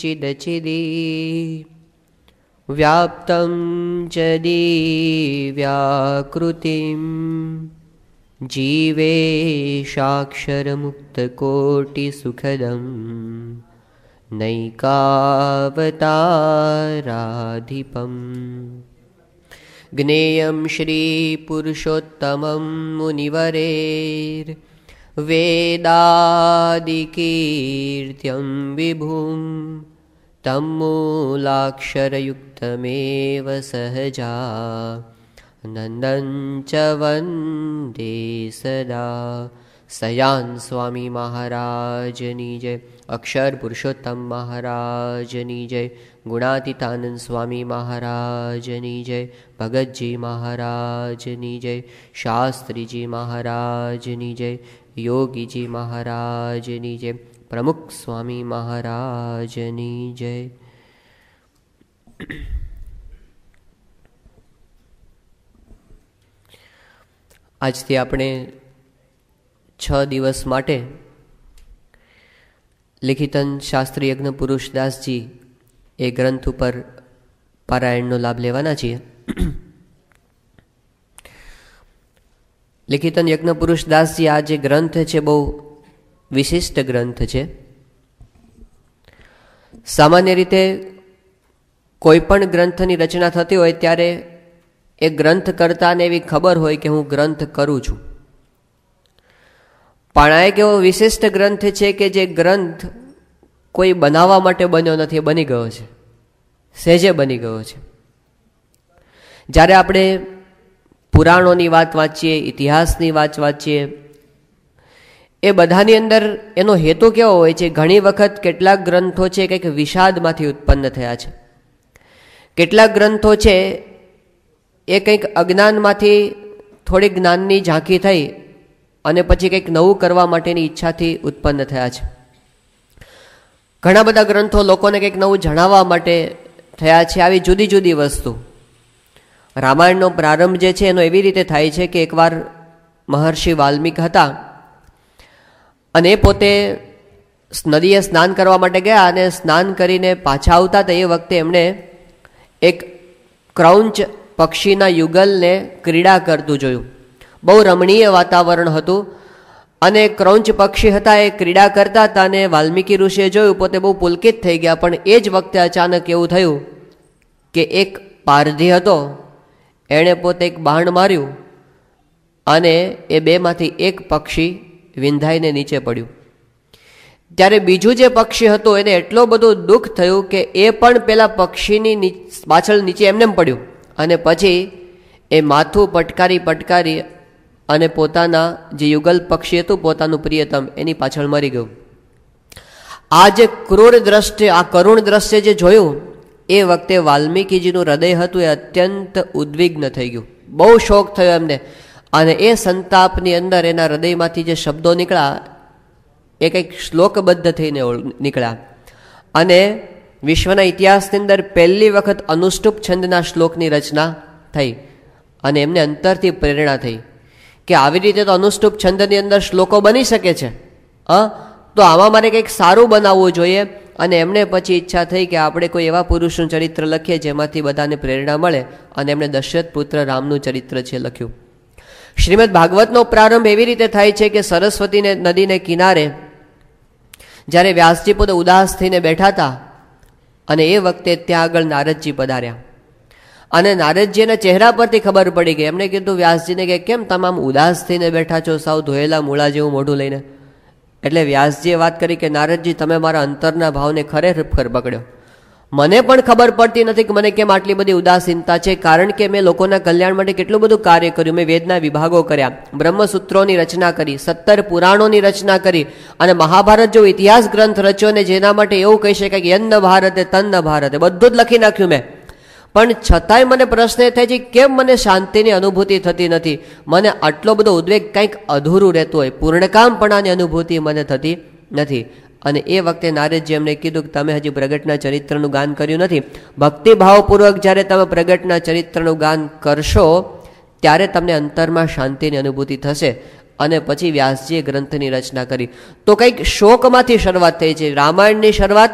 चिदचिदि व्याप्तं च दीव्याकृतिं जीवेशाक्षरमुक्तकोटिसुखदं नैकावताराधिपम् ज्ञेयं श्रीपुरुषोत्तमं मुनिवरे वेदादिकीर्त्यं विभुं तं मूलाक्षरयुक्तमेव सहजा नन्दं च वन्दे सदा सयान् स्वामी महाराज जय अक्षरपुरुषोत्तम जय निजय स्वामी महाराज जय भगजि महाराज जय शास्त्रीजी महाराज जय યોગીજી મહારાજની જય પ્રમુખ સ્વામી મહારાજની જય આજથી આપણે છ દિવસ માટે લિખિતન શાસ્ત્રી યજ્ઞ પુરુષદાસજી એ ગ્રંથ ઉપર પારાયણનો લાભ લેવાના છીએ લિખિતન યજ્ઞપુરુષ દાસજી આ જે ગ્રંથ છે બહુ વિશિષ્ટ ગ્રંથ છે સામાન્ય રીતે કોઈ પણ ગ્રંથની રચના થતી હોય ત્યારે એ ગ્રંથ કરતાને એવી ખબર હોય કે હું ગ્રંથ કરું છું પણ આ એક એવો વિશિષ્ટ ગ્રંથ છે કે જે ગ્રંથ કોઈ બનાવવા માટે બન્યો નથી એ બની ગયો છે સહેજે બની ગયો છે જ્યારે આપણે પુરાણોની વાત વાંચીએ ઇતિહાસની વાત વાંચીએ એ બધાની અંદર એનો હેતુ કેવો હોય છે ઘણી વખત કેટલાક ગ્રંથો છે કંઈક વિષાદમાંથી ઉત્પન્ન થયા છે કેટલાક ગ્રંથો છે એ કંઈક અજ્ઞાનમાંથી થોડી જ્ઞાનની ઝાંખી થઈ અને પછી કંઈક નવું કરવા માટેની ઈચ્છાથી ઉત્પન્ન થયા છે ઘણા બધા ગ્રંથો લોકોને કંઈક નવું જણાવવા માટે થયા છે આવી જુદી જુદી વસ્તુ રામાયણનો પ્રારંભ જે છે એનો એવી રીતે થાય છે કે એકવાર મહર્ષિ વાલ્મિક હતા અને પોતે નદીએ સ્નાન કરવા માટે ગયા અને સ્નાન કરીને પાછા આવતા તો એ વખતે એમણે એક ક્રાઉન્ચ પક્ષીના યુગલને ક્રીડા કરતું જોયું બહુ રમણીય વાતાવરણ હતું અને ક્રૌંચ પક્ષી હતા એ ક્રીડા કરતા હતા અને વાલ્મીકી ઋષિએ જોયું પોતે બહુ પુલકિત થઈ ગયા પણ એ જ વખતે અચાનક એવું થયું કે એક પારધી હતો એણે પોતે એક બાણ માર્યું અને એ બેમાંથી એક પક્ષી વિંધાઈને નીચે પડ્યું ત્યારે બીજું જે પક્ષી હતું એને એટલો બધો દુઃખ થયું કે એ પણ પેલા પક્ષીની પાછળ નીચે એમને પડ્યું અને પછી એ માથું પટકારી પટકારી અને પોતાના જે યુગલ પક્ષી હતું પોતાનું પ્રિયતમ એની પાછળ મરી ગયું આ જે ક્રૂર દ્રશ્ય આ કરુણ દ્રશ્ય જે જોયું એ વખતે વાલ્મીકીજીનું હૃદય હતું એ અત્યંત ઉદ્વિગ્ન થઈ ગયું બહુ શોખ થયો એમને અને એ સંતાપની અંદર એના હૃદયમાંથી જે શબ્દો નીકળ્યા એ કંઈક શ્લોકબદ્ધ થઈને નીકળ્યા અને વિશ્વના ઇતિહાસની અંદર પહેલી વખત અનુષ્ટુપ છંદના શ્લોકની રચના થઈ અને એમને અંતરથી પ્રેરણા થઈ કે આવી રીતે તો અનુષ્ટુપ છંદની અંદર શ્લોકો બની શકે છે હા તો આમાં મારે કંઈક સારું બનાવવું જોઈએ અને એમને પછી ઈચ્છા થઈ કે આપણે કોઈ એવા પુરુષનું ચરિત્ર લખીએ જેમાંથી બધાને પ્રેરણા મળે અને એમણે દશરથ પુત્ર રામનું ચરિત્ર છે લખ્યું શ્રીમદ ભાગવતનો પ્રારંભ એવી રીતે થાય છે કે સરસ્વતીને નદીને કિનારે જ્યારે વ્યાસજી પોતે ઉદાસ થઈને બેઠા હતા અને એ વખતે ત્યાં આગળ નારદજી પધાર્યા અને નારદજીના ચહેરા પરથી ખબર પડી ગઈ એમણે કીધું વ્યાસજીને કે કેમ તમામ ઉદાસ થઈને બેઠા છો સાવ ધોયેલા મૂળા જેવું મોઢું લઈને એટલે વ્યાસજીએ વાત કરી કે નારદજી તમે મારા અંતરના ભાવને ખરેખર બગડ્યો મને પણ ખબર પડતી નથી કે મને કેમ આટલી બધી ઉદાસીનતા છે કારણ કે મેં લોકોના કલ્યાણ માટે કેટલું બધું કાર્ય કર્યું મેં વેદના વિભાગો કર્યા બ્રહ્મસૂત્રોની રચના કરી સત્તર પુરાણોની રચના કરી અને મહાભારત જેવો ઇતિહાસ ગ્રંથ રચ્યો ને જેના માટે એવું કહી શકાય કે યન્ન ભારતે તન્ન ભારતે બધું જ લખી નાખ્યું મેં પણ છતાંય મને પ્રશ્ન એ થાય છે કેમ મને શાંતિની અનુભૂતિ થતી નથી મને આટલો બધો ઉદ્વેગ કંઈક અધૂરું રહેતું હોય પૂર્ણકામપણાની અનુભૂતિ મને થતી નથી અને એ વખતે નારદજી એમને કીધું કે તમે હજી પ્રગટના ચરિત્રનું ગાન કર્યું નથી ભક્તિભાવપૂર્વક જ્યારે તમે પ્રગટના ચરિત્રનું ગાન કરશો ત્યારે તમને અંતરમાં શાંતિની અનુભૂતિ થશે અને પછી વ્યાસજીએ ગ્રંથની રચના કરી તો કંઈક શોકમાંથી શરૂઆત થઈ છે રામાયણની શરૂઆત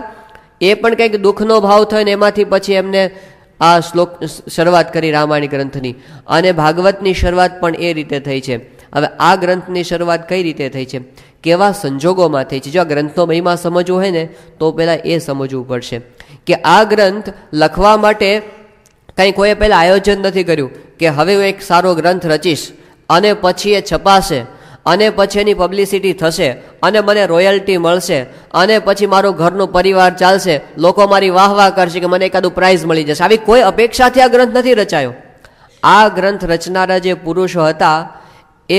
એ પણ કંઈક દુઃખનો ભાવ થયો ને એમાંથી પછી એમને આ શ્લોક શરૂઆત કરી રામાયણ ગ્રંથની અને ભાગવતની શરૂઆત પણ એ રીતે થઈ છે હવે આ ગ્રંથની શરૂઆત કઈ રીતે થઈ છે કેવા સંજોગોમાં થઈ છે જો આ ગ્રંથનો મહિમા સમજવો હોય ને તો પહેલાં એ સમજવું પડશે કે આ ગ્રંથ લખવા માટે કંઈ કોઈએ પહેલાં આયોજન નથી કર્યું કે હવે હું એક સારો ગ્રંથ રચીશ અને પછી એ છપાશે અને પછી એની પબ્લિસિટી થશે અને મને રોયલ્ટી મળશે અને પછી મારું ઘરનું પરિવાર ચાલશે લોકો મારી વાહ વાહ કરશે કે મને એકાદું પ્રાઇઝ મળી જશે આવી કોઈ અપેક્ષાથી આ ગ્રંથ નથી રચાયો આ ગ્રંથ રચનારા જે પુરુષો હતા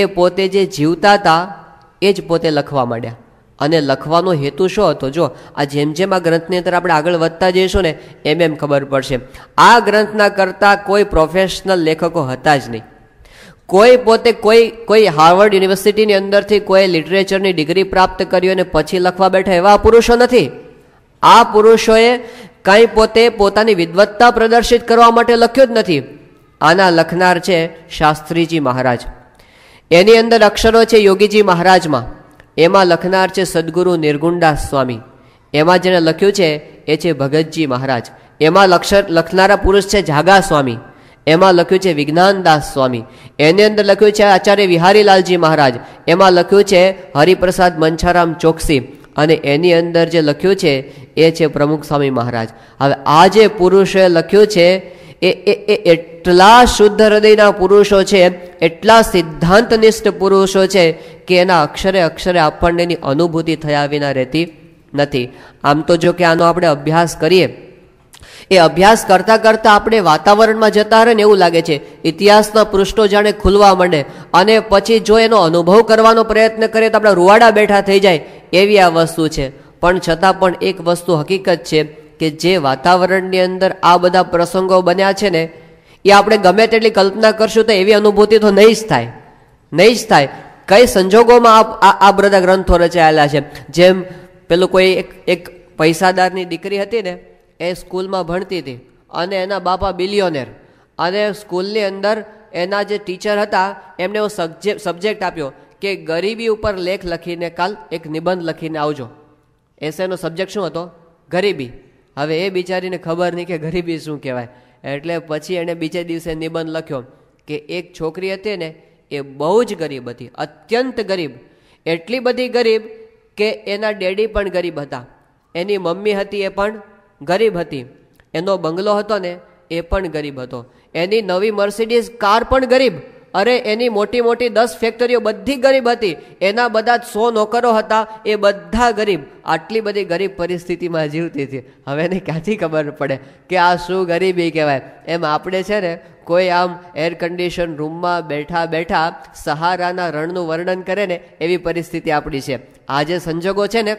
એ પોતે જે જીવતા હતા એ જ પોતે લખવા માંડ્યા અને લખવાનો હેતુ શું હતો જો આ જેમ જેમ આ ગ્રંથની અંદર આપણે આગળ વધતા જઈશું ને એમ એમ ખબર પડશે આ ગ્રંથના કરતાં કોઈ પ્રોફેશનલ લેખકો હતા જ નહીં કોઈ પોતે કોઈ કોઈ હાર્વર્ડ યુનિવર્સિટીની અંદરથી કોઈ લિટરેચરની ડિગ્રી પ્રાપ્ત કરી અને પછી લખવા બેઠા એવા પુરુષો નથી આ પુરુષોએ કંઈ પોતે પોતાની વિદવત્તા પ્રદર્શિત કરવા માટે લખ્યું જ નથી આના લખનાર છે શાસ્ત્રીજી મહારાજ એની અંદર અક્ષરો છે યોગીજી મહારાજમાં એમાં લખનાર છે સદગુરુ નિર્ગુંડા સ્વામી એમાં જેણે લખ્યું છે એ છે ભગતજી મહારાજ એમાં લક્ષર લખનારા પુરુષ છે જાગા સ્વામી એમાં લખ્યું છે વિજ્ઞાનદાસ સ્વામી એની અંદર લખ્યું છે આચાર્ય વિહારીલાલજી મહારાજ એમાં લખ્યું છે હરિપ્રસાદ મંછારામ ચોકસી અને એની અંદર જે લખ્યું છે એ છે પ્રમુખ સ્વામી મહારાજ હવે આ જે પુરુષે લખ્યું છે એ એ એટલા શુદ્ધ હૃદયના પુરુષો છે એટલા સિદ્ધાંતનિષ્ઠ પુરુષો છે કે એના અક્ષરે અક્ષરે આપણને એની અનુભૂતિ થયા વિના રહેતી નથી આમ તો જો કે આનો આપણે અભ્યાસ કરીએ એ અભ્યાસ કરતાં કરતાં આપણે વાતાવરણમાં જતા રહે ને એવું લાગે છે ઇતિહાસના પૃષ્ઠો જાણે ખુલવા માંડે અને પછી જો એનો અનુભવ કરવાનો પ્રયત્ન કરીએ તો આપણે રૂવાડા બેઠા થઈ જાય એવી આ વસ્તુ છે પણ છતાં પણ એક વસ્તુ હકીકત છે કે જે વાતાવરણની અંદર આ બધા પ્રસંગો બન્યા છે ને એ આપણે ગમે તેટલી કલ્પના કરશું તો એવી અનુભૂતિ તો નહીં જ થાય નહીં જ થાય કઈ સંજોગોમાં આ આ બધા ગ્રંથો રચાયેલા છે જેમ પેલું કોઈ એક એક પૈસાદારની દીકરી હતી ને એ સ્કૂલમાં ભણતી હતી અને એના બાપા બિલિયોનેર અને સ્કૂલની અંદર એના જે ટીચર હતા એમને એવો સબ્જેક્ટ આપ્યો કે ગરીબી ઉપર લેખ લખીને કાલ એક નિબંધ લખીને આવજો એસેનો સબ્જેક્ટ શું હતો ગરીબી હવે એ બિચારીને ખબર નહીં કે ગરીબી શું કહેવાય એટલે પછી એણે બીજે દિવસે નિબંધ લખ્યો કે એક છોકરી હતી ને એ બહુ જ ગરીબ હતી અત્યંત ગરીબ એટલી બધી ગરીબ કે એના ડેડી પણ ગરીબ હતા એની મમ્મી હતી એ પણ ગરીબ હતી એનો બંગલો હતો ને એ પણ ગરીબ હતો એની નવી મર્સિડીઝ કાર પણ ગરીબ અરે એની મોટી મોટી દસ ફેક્ટરીઓ બધી ગરીબ હતી એના બધા સો નોકરો હતા એ બધા ગરીબ આટલી બધી ગરીબ પરિસ્થિતિમાં જીવતી હતી હવે એને ક્યાંથી ખબર પડે કે આ શું ગરીબી કહેવાય એમ આપણે છે ને કોઈ આમ એર કન્ડિશન રૂમમાં બેઠા બેઠા સહારાના રણનું વર્ણન કરે ને એવી પરિસ્થિતિ આપણી છે આ જે સંજોગો છે ને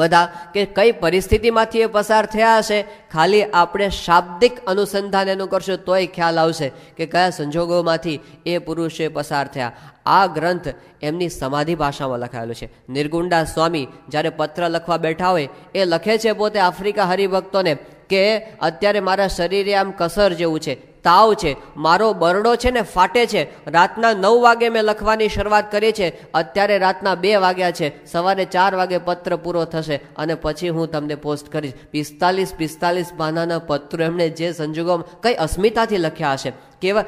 બધા કે કઈ પરિસ્થિતિમાંથી એ પસાર થયા હશે ખાલી આપણે શાબ્દિક અનુસંધાન એનું કરશું તોય ખ્યાલ આવશે કે કયા સંજોગોમાંથી એ પુરુષે પસાર થયા આ ગ્રંથ એમની સમાધિ ભાષામાં લખાયેલો છે નિર્ગુંડા સ્વામી જ્યારે પત્ર લખવા બેઠા હોય એ લખે છે પોતે આફ્રિકા હરિભક્તોને કે અત્યારે મારા શરીરે આમ કસર જેવું છે તાવ છે મારો બરડો છે ને ફાટે છે રાતના નવ વાગે મેં લખવાની શરૂઆત કરી છે અત્યારે રાતના બે વાગ્યા છે સવારે ચાર વાગે પત્ર પૂરો થશે અને પછી હું તમને પોસ્ટ કરીશ પિસ્તાલીસ પિસ્તાલીસ પાનાના પત્રો એમણે જે સંજોગોમાં કઈ અસ્મિતાથી લખ્યા હશે કેવા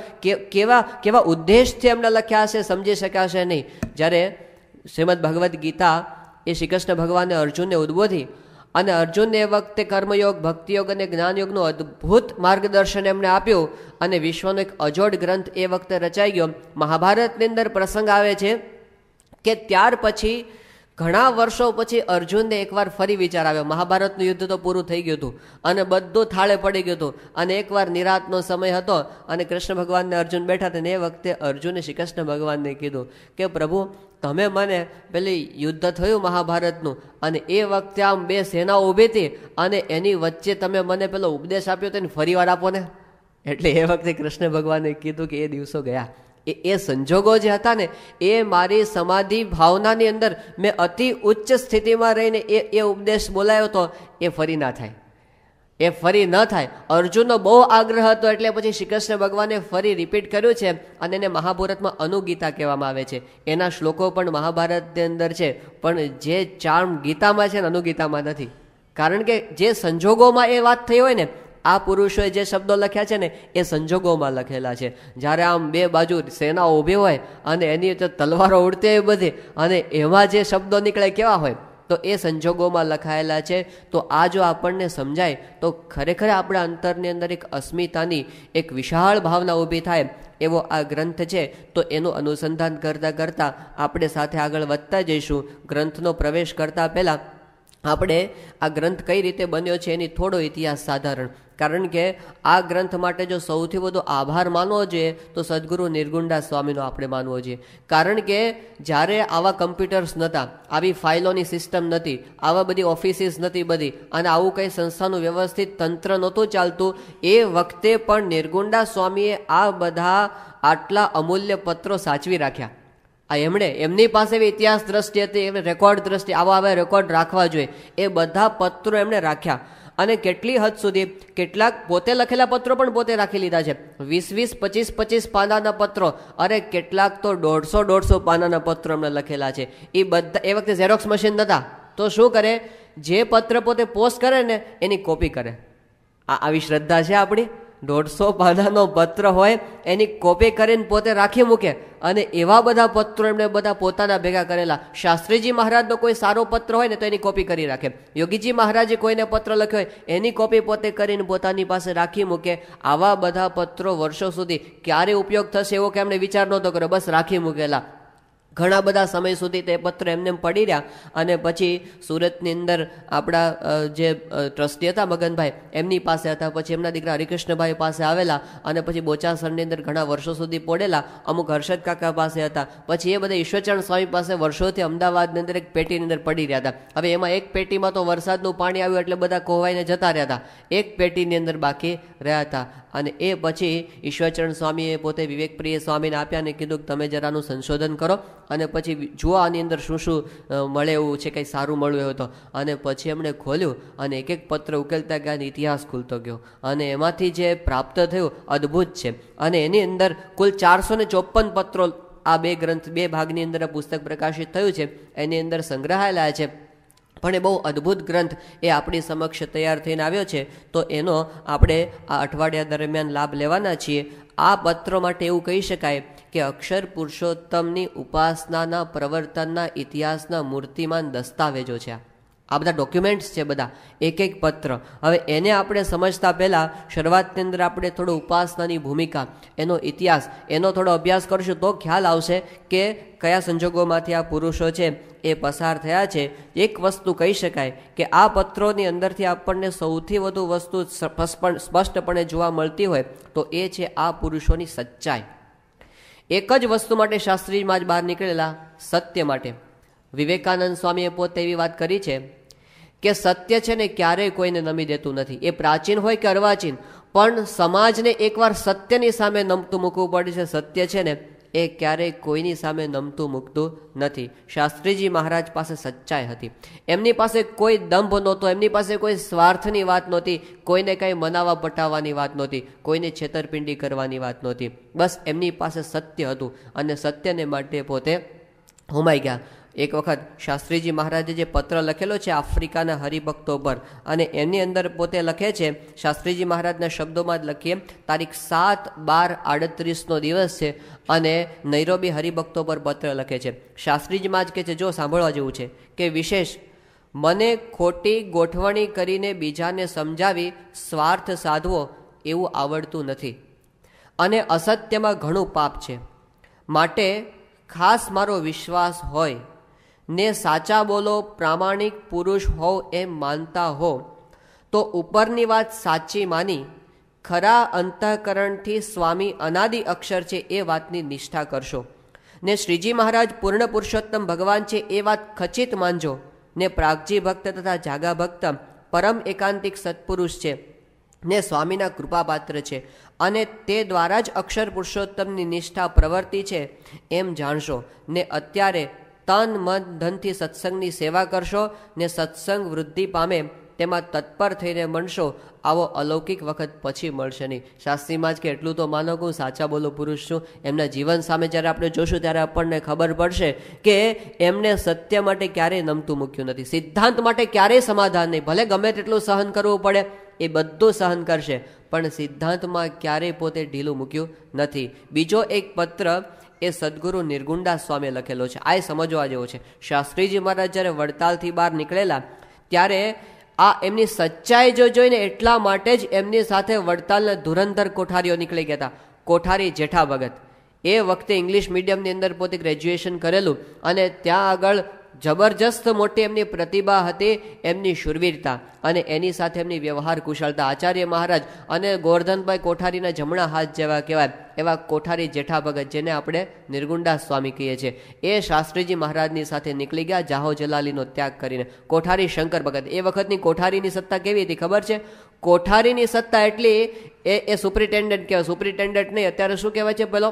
કેવા કેવા ઉદ્દેશથી એમણે લખ્યા હશે સમજી શક્યા શકાશે નહીં જ્યારે શ્રીમદ ભગવદ્ ગીતા એ શ્રીકૃષ્ણ ભગવાને અર્જુનને ઉદ્બોધી અને અર્જુનને એ વખતે કર્મયોગ ભક્તિયોગ અને જ્ઞાનયોગનું અદ્ભુત માર્ગદર્શન એમણે આપ્યું અને વિશ્વનો એક અજોડ ગ્રંથ એ વખતે રચાઈ ગયો મહાભારતની અંદર પ્રસંગ આવે છે કે ત્યાર પછી ઘણા વર્ષો પછી અર્જુનને એકવાર ફરી વિચાર આવ્યો મહાભારતનું યુદ્ધ તો પૂરું થઈ ગયું હતું અને બધું થાળે પડી ગયું હતું અને એકવાર નિરાતનો સમય હતો અને કૃષ્ણ ભગવાનને અર્જુન બેઠા હતા ને એ વખતે અર્જુને શ્રી કૃષ્ણ ભગવાનને કીધું કે પ્રભુ તમે મને પેલી યુદ્ધ થયું મહાભારતનું અને એ વખતે આમ બે સેના ઊભી હતી અને એની વચ્ચે તમે મને પેલો ઉપદેશ આપ્યો તેને ફરીવાર આપો ને એટલે એ વખતે કૃષ્ણ ભગવાને કીધું કે એ દિવસો ગયા એ એ સંજોગો જે હતા ને એ મારી સમાધિ ભાવનાની અંદર મેં અતિ ઉચ્ચ સ્થિતિમાં રહીને એ એ ઉપદેશ બોલાયો હતો એ ફરી ના થાય એ ફરી ન થાય અર્જુનનો બહુ આગ્રહ હતો એટલે પછી શ્રી કૃષ્ણ ભગવાને ફરી રિપીટ કર્યું છે અને એને મહાભારતમાં અનુગીતા કહેવામાં આવે છે એના શ્લોકો પણ મહાભારતની અંદર છે પણ જે ચાર્મ ગીતામાં છે ને અનુગીતામાં નથી કારણ કે જે સંજોગોમાં એ વાત થઈ હોય ને આ પુરુષોએ જે શબ્દો લખ્યા છે ને એ સંજોગોમાં લખેલા છે જ્યારે આમ બે બાજુ સેના ઊભી હોય અને એની તલવારો ઉડતી હોય બધી અને એવા જે શબ્દો નીકળે કેવા હોય તો એ સંજોગોમાં લખાયેલા છે તો આ જો આપણને સમજાય તો ખરેખર આપણા અંતરની અંદર એક અસ્મિતાની એક વિશાળ ભાવના ઊભી થાય એવો આ ગ્રંથ છે તો એનું અનુસંધાન કરતાં કરતાં આપણે સાથે આગળ વધતા જઈશું ગ્રંથનો પ્રવેશ કરતાં પહેલાં આપણે આ ગ્રંથ કઈ રીતે બન્યો છે એની થોડો ઇતિહાસ સાધારણ કારણ કે આ ગ્રંથ માટે જો સૌથી વધુ આભાર માનવો જોઈએ તો સદગુરુ નિર્ગુંડા સ્વામીનો આપણે માનવો જોઈએ કારણ કે જ્યારે આવા કમ્પ્યુટર્સ નહોતા આવી ફાઇલોની સિસ્ટમ નહોતી આવા બધી ઓફિસીસ નહોતી બધી અને આવું કંઈ સંસ્થાનું વ્યવસ્થિત તંત્ર નહોતું ચાલતું એ વખતે પણ નિર્ગુંડા સ્વામીએ આ બધા આટલા અમૂલ્ય પત્રો સાચવી રાખ્યા આ એમણે એમની પાસે બી ઇતિહાસ દ્રષ્ટિ હતી એમને રેકોર્ડ દ્રષ્ટિ આવા આવા રેકોર્ડ રાખવા જોઈએ એ બધા પત્રો એમણે રાખ્યા અને કેટલી હદ સુધી કેટલાક પોતે લખેલા પત્રો પણ પોતે રાખી લીધા છે વીસ વીસ પચીસ પચીસ પાનાના પત્રો અરે કેટલાક તો દોઢસો દોઢસો પાનાના પત્રો એમણે લખેલા છે એ બધા એ વખતે ઝેરોક્સ મશીન નહોતા તો શું કરે જે પત્ર પોતે પોસ્ટ કરે ને એની કોપી કરે આ આવી શ્રદ્ધા છે આપણી દોઢસો પાનાનો પત્ર હોય એની કોપી કરીને પોતે રાખી મૂકે અને એવા બધા પત્રો એમણે બધા પોતાના ભેગા કરેલા શાસ્ત્રીજી મહારાજનો કોઈ સારો પત્ર હોય ને તો એની કોપી કરી રાખે યોગીજી મહારાજે કોઈને પત્ર લખ્યો હોય એની કોપી પોતે કરીને પોતાની પાસે રાખી મૂકે આવા બધા પત્રો વર્ષો સુધી ક્યારે ઉપયોગ થશે એવો કે એમણે વિચાર નહોતો કર્યો બસ રાખી મૂકેલા ઘણા બધા સમય સુધી તે પત્ર એમને પડી રહ્યા અને પછી સુરતની અંદર આપણા જે ટ્રસ્ટી હતા મગનભાઈ એમની પાસે હતા પછી એમના દીકરા હરિકૃષ્ણભાઈ પાસે આવેલા અને પછી બોચાસણની અંદર ઘણા વર્ષો સુધી પડેલા અમુક હર્ષદ કાકા પાસે હતા પછી એ બધા ઈશ્વરચરણ સ્વામી પાસે વર્ષોથી અમદાવાદની અંદર એક પેટીની અંદર પડી રહ્યા હતા હવે એમાં એક પેટીમાં તો વરસાદનું પાણી આવ્યું એટલે બધા કોહવાઈને જતા રહ્યા હતા એક પેટીની અંદર બાકી રહ્યા હતા અને એ પછી ઈશ્વરચરણ સ્વામીએ પોતે વિવેકપ્રિય સ્વામીને આપ્યા અને કીધું કે તમે જરાનું સંશોધન કરો અને પછી જુઓ આની અંદર શું શું મળે એવું છે કંઈ સારું મળ્યું એવું તો અને પછી એમણે ખોલ્યું અને એક એક પત્ર ઉકેલતા ગયા ઇતિહાસ ખુલતો ગયો અને એમાંથી જે પ્રાપ્ત થયું અદ્ભુત છે અને એની અંદર કુલ ચારસો ને ચોપન પત્રો આ બે ગ્રંથ બે ભાગની અંદર પુસ્તક પ્રકાશિત થયું છે એની અંદર સંગ્રહાયેલા છે પણ એ બહુ અદ્ભુત ગ્રંથ એ આપણી સમક્ષ તૈયાર થઈને આવ્યો છે તો એનો આપણે આ અઠવાડિયા દરમિયાન લાભ લેવાના છીએ આ પત્રો માટે એવું કહી શકાય કે અક્ષર પુરુષોત્તમની ઉપાસનાના પ્રવર્તનના ઇતિહાસના મૂર્તિમાન દસ્તાવેજો છે આ આ બધા ડોક્યુમેન્ટ્સ છે બધા એક એક પત્ર હવે એને આપણે સમજતા પહેલાં શરૂઆતની અંદર આપણે થોડો ઉપાસનાની ભૂમિકા એનો ઇતિહાસ એનો થોડો અભ્યાસ કરશું તો ખ્યાલ આવશે કે કયા સંજોગોમાંથી આ પુરુષો છે એ પસાર થયા છે એક વસ્તુ કહી શકાય કે આ પત્રોની અંદરથી આપણને સૌથી વધુ વસ્તુ સ્પષ્ટપણે જોવા મળતી હોય તો એ છે આ પુરુષોની સચ્ચાઈ એક જ વસ્તુ માટે શાસ્ત્રીમાં જ બહાર નીકળેલા સત્ય માટે વિવેકાનંદ સ્વામીએ પોતે એવી વાત કરી છે કે સત્ય છે ને ક્યારેય કોઈને નમી દેતું નથી એ પ્રાચીન હોય કે અર્વાચીન પણ સમાજને એકવાર સત્યની સામે નમતું મૂકવું પડે છે સત્ય છે ને એ ક્યારેય કોઈની સામે નમતું મૂકતું નથી શાસ્ત્રીજી મહારાજ પાસે સચ્ચાઈ હતી એમની પાસે કોઈ દંભ નહોતો એમની પાસે કોઈ સ્વાર્થની વાત નહોતી કોઈને કંઈ મનાવા પટાવવાની વાત નહોતી કોઈને છેતરપિંડી કરવાની વાત નહોતી બસ એમની પાસે સત્ય હતું અને સત્યને માટે પોતે હુમાઈ ગયા એક વખત શાસ્ત્રીજી મહારાજે જે પત્ર લખેલો છે આફ્રિકાના હરિભક્તો પર અને એની અંદર પોતે લખે છે શાસ્ત્રીજી મહારાજના શબ્દોમાં જ લખીએ તારીખ સાત બાર આડત્રીસનો દિવસ છે અને નૈરોબી હરિભક્તો પર પત્ર લખે છે શાસ્ત્રીજીમાં જ કહે છે જો સાંભળવા જેવું છે કે વિશેષ મને ખોટી ગોઠવણી કરીને બીજાને સમજાવી સ્વાર્થ સાધવો એવું આવડતું નથી અને અસત્યમાં ઘણું પાપ છે માટે ખાસ મારો વિશ્વાસ હોય ને સાચા બોલો પ્રામાણિક પુરુષ હોવ એમ માનતા હો તો ઉપરની વાત સાચી માની ખરા અંતઃકરણથી સ્વામી અનાદિ અક્ષર છે એ વાતની નિષ્ઠા કરશો ને શ્રીજી મહારાજ પૂર્ણ પુરુષોત્તમ ભગવાન છે એ વાત ખચિત માનજો ને પ્રાગજી ભક્ત તથા જાગા ભક્ત પરમ એકાંતિક સત્પુરુષ છે ને સ્વામીના કૃપાપાત્ર છે અને તે દ્વારા જ અક્ષર પુરુષોત્તમની નિષ્ઠા પ્રવર્તી છે એમ જાણશો ને અત્યારે તન મન ધનથી સત્સંગની સેવા કરશો ને સત્સંગ વૃદ્ધિ પામે તેમાં તત્પર થઈને મળશો આવો અલૌકિક વખત પછી મળશે નહીં શાસ્ત્રીમાં જ કે એટલું તો માનો કે હું સાચા બોલો પુરુષ છું એમના જીવન સામે જ્યારે આપણે જોશું ત્યારે આપણને ખબર પડશે કે એમને સત્ય માટે ક્યારેય નમતું મૂક્યું નથી સિદ્ધાંત માટે ક્યારેય સમાધાન નહીં ભલે ગમે તેટલું સહન કરવું પડે એ બધું સહન કરશે પણ સિદ્ધાંતમાં ક્યારેય પોતે ઢીલું મૂક્યું નથી બીજો એક પત્ર એ સદગુરુ નિર્ગુંડા સ્વામીએ લખેલો છે આ સમજવા જેવો છે શાસ્ત્રીજી મહારાજ જ્યારે વડતાલથી બહાર નીકળેલા ત્યારે આ એમની સચ્ચાઈ જો જોઈને એટલા માટે જ એમની સાથે વડતાલના ધુરંધર કોઠારીઓ નીકળી ગયા હતા કોઠારી જેઠા ભગત એ વખતે ઇંગ્લિશ મીડિયમની અંદર પોતે ગ્રેજ્યુએશન કરેલું અને ત્યાં આગળ જબરજસ્ત મોટી એમની પ્રતિભા હતી એમની શુરવીરતા અને એની સાથે એમની વ્યવહાર કુશળતા આચાર્ય મહારાજ અને ગોવર્ધનભાઈ કોઠારીના જમણા હાથ જેવા કહેવાય એવા કોઠારી જેઠા ભગત જેને આપણે નિર્ગુંડા સ્વામી કહીએ છીએ એ શાસ્ત્રીજી મહારાજની સાથે નીકળી ગયા જાહો જલાલીનો ત્યાગ કરીને કોઠારી શંકર ભગત એ વખતની કોઠારીની સત્તા કેવી હતી ખબર છે કોઠારીની સત્તા એટલી એ એ સુપ્રિન્ટેન્ડન્ટ કહેવાય સુપ્રિન્ટેન્ડન્ટ નહીં અત્યારે શું કહેવાય છે પેલો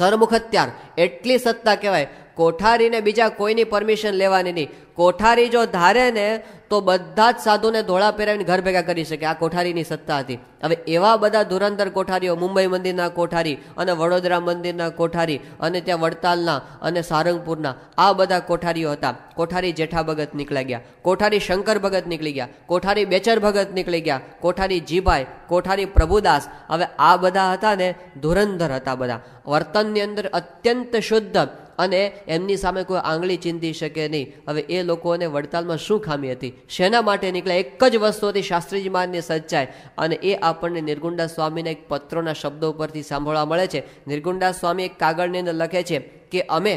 સરમુખત્યાર એટલી સત્તા કહેવાય કોઠારીને બીજા કોઈની પરમિશન લેવાની નહીં કોઠારી જો ધારે ને તો બધા જ સાધુને ધોળા પહેરાવીને ઘર ભેગા કરી શકે આ કોઠારીની સત્તા હતી હવે એવા બધા ધુરંધર કોઠારીઓ મુંબઈ મંદિરના કોઠારી અને વડોદરા મંદિરના કોઠારી અને ત્યાં વડતાલના અને સારંગપુરના આ બધા કોઠારીઓ હતા કોઠારી જેઠા ભગત નીકળી ગયા કોઠારી શંકર ભગત નીકળી ગયા કોઠારી બેચર ભગત નીકળી ગયા કોઠારી જીભાઈ કોઠારી પ્રભુદાસ હવે આ બધા હતા ને ધુરંધર હતા બધા વર્તનની અંદર અત્યંત શુદ્ધ અને એમની સામે કોઈ આંગળી ચિંતી શકે નહીં હવે એ લોકોને વડતાલમાં શું ખામી હતી શેના માટે નીકળ્યા એક જ વસ્તુ હતી શાસ્ત્રીજી મહારાજની સચ્ચાઈ અને એ આપણને નિર્ગુંડા સ્વામીના એક પત્રોના શબ્દો પરથી સાંભળવા મળે છે નિર્ગુંડા સ્વામી એક કાગળની અંદર લખે છે કે અમે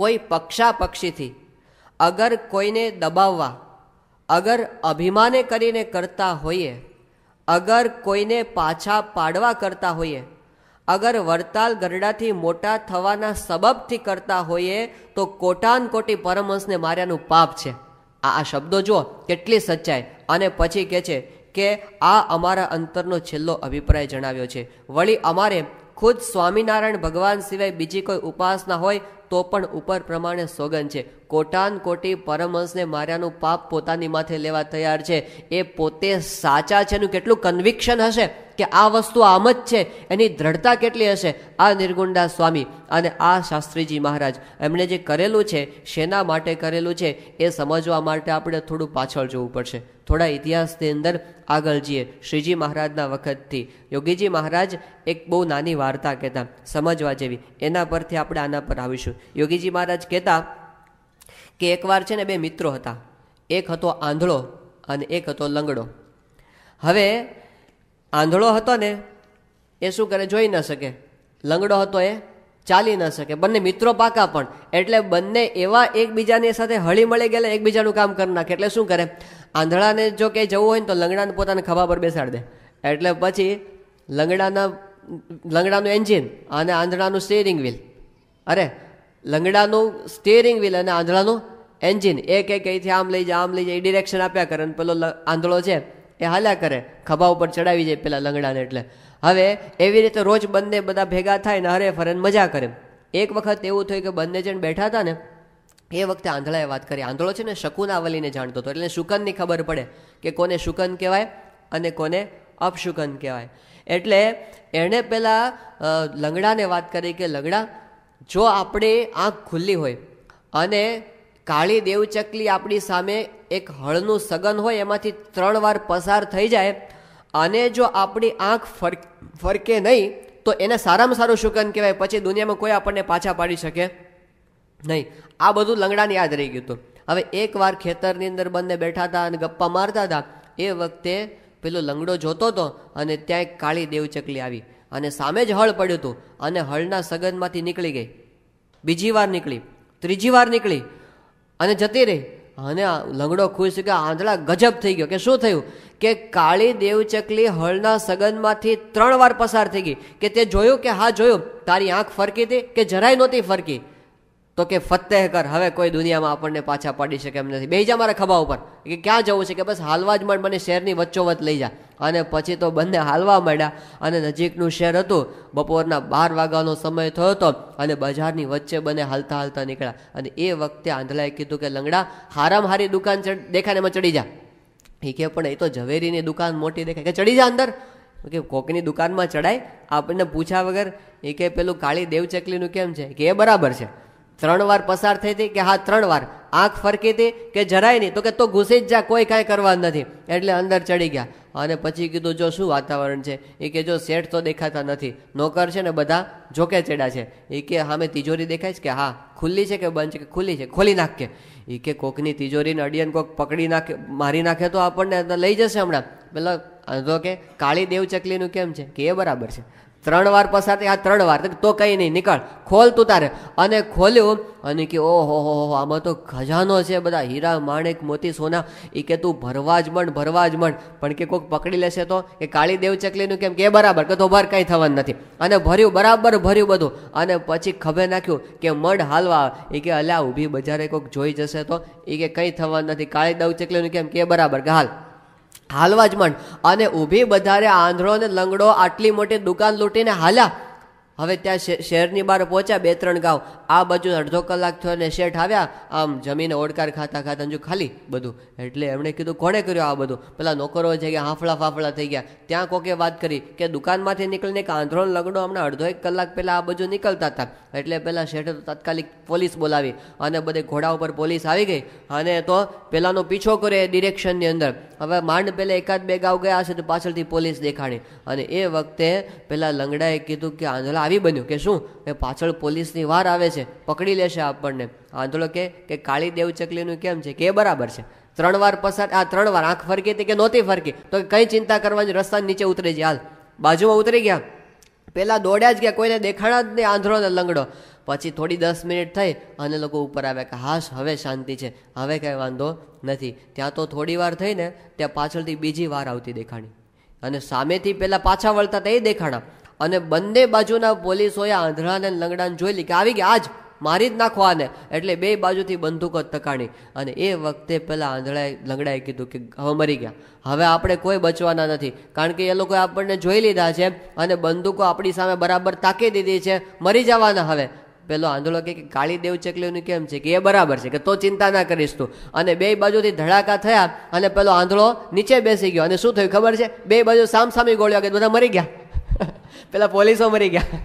કોઈ પક્ષા પક્ષીથી અગર કોઈને દબાવવા અગર અભિમાને કરીને કરતા હોઈએ અગર કોઈને પાછા પાડવા કરતા હોઈએ અગર વરતાલ ગરડાથી મોટા થવાના સબબથી કરતા હોઈએ તો કોટાન કોટી પરમહંસને માર્યાનું પાપ છે આ આ શબ્દો જુઓ કેટલી સચ્ચાઈ અને પછી કહે છે કે આ અમારા અંતરનો છેલ્લો અભિપ્રાય જણાવ્યો છે વળી અમારે ખુદ સ્વામિનારાયણ ભગવાન સિવાય બીજી કોઈ ઉપાસના હોય તો પણ ઉપર પ્રમાણે સોગન છે કોટાન કોટાનકોટી પરમહંસને માર્યાનું પાપ પોતાની માથે લેવા તૈયાર છે એ પોતે સાચા છે એનું કેટલું કન્વિક્શન હશે કે આ વસ્તુ આમ જ છે એની દ્રઢતા કેટલી હશે આ નિર્ગુંડા સ્વામી અને આ શાસ્ત્રીજી મહારાજ એમણે જે કરેલું છે શેના માટે કરેલું છે એ સમજવા માટે આપણે થોડું પાછળ જવું પડશે થોડા ઇતિહાસની અંદર આગળ જઈએ શ્રીજી મહારાજના વખતથી યોગીજી મહારાજ એક બહુ નાની વાર્તા કહેતા સમજવા જેવી એના પરથી આપણે આના પર આવીશું યોગીજી મહારાજ કહેતા કે એકવાર છે ને બે મિત્રો હતા એક હતો આંધળો અને એક હતો લંગડો હવે આંધળો હતો ને એ શું કરે જોઈ ન શકે લંગડો હતો એ ચાલી ન શકે બંને મિત્રો પાકા પણ એટલે બંને એવા એકબીજાની સાથે હળી મળી ગયેલા એકબીજાનું કામ કરી નાખે એટલે શું કરે આંધળાને જો કે જવું હોય ને તો લંગડાને પોતાના ખભા પર બેસાડી દે એટલે પછી લંગડાના લંગડાનું એન્જિન અને આંધળાનું સ્ટેરિંગ વ્હીલ અરે લંગડાનું સ્ટેરિંગ વ્હીલ અને આંધળાનું એન્જિન એક એક અહીંથી આમ લઈ જાય આમ લઈ જાય એ ડિરેક્શન આપ્યા કરે ને પેલો આંધળો છે એ હાલ્યા કરે ખભા ઉપર ચડાવી જાય પેલા લંગડાને એટલે હવે એવી રીતે રોજ બંને બધા ભેગા થાય ને હરે ફરે મજા કરે એક વખત એવું થયું કે બંને જણ બેઠા હતા ને એ વખતે આંધળાએ વાત કરી આંધળો છે ને શકુનાવલીને જાણતો હતો એટલે શુકનની ખબર પડે કે કોને શુકન કહેવાય અને કોને અપશુકન કહેવાય એટલે એણે પહેલાં લંગડાને વાત કરી કે લંગડા જો આપણી આંખ ખુલ્લી હોય અને કાળી દેવચકલી આપણી સામે એક હળનું સગન હોય એમાંથી ત્રણ વાર પસાર થઈ જાય અને જો આપણી આંખ ફરકે નહીં તો એને સારામાં સારું શુકન કહેવાય પછી દુનિયામાં કોઈ આપણને પાછા પાડી શકે નહીં આ બધું લંગડાને યાદ રહી ગયું હતું હવે એકવાર ખેતરની અંદર બંને બેઠા હતા અને ગપ્પા મારતા હતા એ વખતે પેલો લંગડો જોતો હતો અને ત્યાં એક કાળી દેવચકલી આવી અને સામે જ હળ પડ્યું હતું અને હળના સગનમાંથી નીકળી ગઈ બીજી વાર નીકળી ત્રીજી વાર નીકળી અને જતી રહી અને લંગડો ખુશ કે આંધળા ગજબ થઈ ગયો કે શું થયું કે કાળી દેવચકલી હળના સગનમાંથી ત્રણ વાર પસાર થઈ ગઈ કે તે જોયું કે હા જોયું તારી આંખ ફરકી હતી કે જરાય નહોતી ફરકી તો કે ફતેહ કર હવે કોઈ દુનિયામાં આપણને પાછા પાડી શકે એમ નથી જા મારા ખભા ઉપર કે ક્યાં જવું છે કે બસ હાલવા જ માંડ મને શેરની વચ્ચોવચ લઈ જા અને પછી તો બંને હાલવા માંડ્યા અને નજીકનું શહેર હતું બપોરના બાર વાગ્યાનો સમય થયો હતો અને બજારની વચ્ચે બંને હાલતા હાલતા નીકળ્યા અને એ વખતે આંધળાએ કીધું કે લંગડા હારામ હારી દુકાન દેખાને એમાં ચડી જા ઠીક કે પણ એ તો ઝવેરીની દુકાન મોટી દેખાય કે ચડી જા અંદર કે કોકની દુકાનમાં ચડાય આપણને પૂછ્યા વગર એ કે પેલું કાળી દેવચકલીનું કેમ છે કે એ બરાબર છે ત્રણ વાર પસાર થઈ હતી કે હા ત્રણ વાર આંખ ફરકી હતી કે જરાય નહીં તો કે તો ઘૂસી જ જા કોઈ કાંઈ કરવા નથી એટલે અંદર ચડી ગયા અને પછી કીધું જો શું વાતાવરણ છે એ કે જો શેઠ તો દેખાતા નથી નોકર છે ને બધા જોકે ચડ્યા છે એ કે સામે તિજોરી દેખાય છે કે હા ખુલ્લી છે કે બંધ છે કે ખુલ્લી છે ખોલી નાખ કે એ કે કોકની તિજોરીને અડિયન કોક પકડી નાખે મારી નાખે તો આપણને લઈ જશે હમણાં પેલા તો કે કાળી દેવ ચકલીનું કેમ છે કે એ બરાબર છે ત્રણ વાર પસાર થઈ આ ત્રણ વાર તો કંઈ નહીં નીકળ ખોલ તું તારે અને ખોલ્યું અને કે ઓહો હો હો આમાં તો ખજાનો છે બધા હીરા માણેક મોતી સોના એ કે તું ભરવા જ મણ ભરવા જ મણ પણ કે કોઈક પકડી લેશે તો એ કાળી દેવ ચકલીનું કેમ કે બરાબર કે તો ભર કંઈ થવાનું નથી અને ભર્યું બરાબર ભર્યું બધું અને પછી ખભે નાખ્યું કે મણ હાલવા આવે એ કે અલ્યા ઊભી બજારે કોઈક જોઈ જશે તો એ કે કંઈ થવાનું નથી કાળી દેવ ચકલીનું કેમ કે બરાબર કે હાલ હાલવા જ માંડ અને ઊભી બધારે આંધળો ને લંગડો આટલી મોટી દુકાન લૂંટીને હાલ્યા હવે ત્યાં શહેરની બહાર પહોંચ્યા બે ત્રણ ગાંવ આ બાજુ અડધો કલાક થયો અને શેઠ આવ્યા આમ જમીને ઓડકાર ખાતા ખાતા જો ખાલી બધું એટલે એમણે કીધું કોણે કર્યું આ બધું પેલા નોકરો થઈ ગયા હાંફળા ફાફળા થઈ ગયા ત્યાં કોકે વાત કરી કે દુકાનમાંથી નીકળીને એક આંધળો લગડો હમણાં અડધો એક કલાક પહેલાં આ બાજુ નીકળતા હતા એટલે પહેલાં શેઠે તો તાત્કાલિક પોલીસ બોલાવી અને બધે ઘોડા ઉપર પોલીસ આવી ગઈ અને તો પહેલાંનો પીછો કર્યો એ ડિરેક્શનની અંદર હવે માંડ પહેલાં એકાદ બે ગાવ ગયા હશે તો પાછળથી પોલીસ દેખાડી અને એ વખતે પેલા લંગડાએ કીધું કે આંધળો આવી બન્યું કે શું એ પાછળ પોલીસની વાર આવે છે પકડી લેશે આપણને આંધળો કે કે કાળી દેવ ચકલીનું કેમ છે કે એ બરાબર છે ત્રણ વાર પસાર આ ત્રણ વાર આંખ ફરકી હતી કે નહોતી ફરકી તો કંઈ ચિંતા કરવાની રસ્તા નીચે ઉતરી જાય હાલ બાજુમાં ઉતરી ગયા પેલા દોડ્યા જ ગયા કોઈને દેખાણા જ નહીં આંધળો ને લંગડો પછી થોડી દસ મિનિટ થઈ અને લોકો ઉપર આવ્યા કે હાશ હવે શાંતિ છે હવે કાંઈ વાંધો નથી ત્યાં તો થોડી વાર થઈને ત્યાં પાછળથી બીજી વાર આવતી દેખાણી અને સામેથી પહેલાં પાછા વળતા તે દેખાણા અને બંને બાજુના પોલીસોએ આંધળાને લંગડાને જોઈ લી કે આવી ગયા આજ મારી જ નાખો આને એટલે બે બાજુથી બંદૂકો તકાણી અને એ વખતે પહેલાં આંધળાએ લંગડાએ કીધું કે હવે મરી ગયા હવે આપણે કોઈ બચવાના નથી કારણ કે એ લોકોએ આપણને જોઈ લીધા છે અને બંદૂકો આપણી સામે બરાબર તાકી દીધી છે મરી જવાના હવે પેલો આંધળો કે કાળીદેવ ચકલીઓનું કેમ છે કે એ બરાબર છે કે તો ચિંતા ના કરીશ તું અને બે બાજુથી ધડાકા થયા અને પેલો આંધળો નીચે બેસી ગયો અને શું થયું ખબર છે બે બાજુ સામસામી ગોળ્યો કે બધા મરી ગયા પેલા પોલીસો મરી ગયા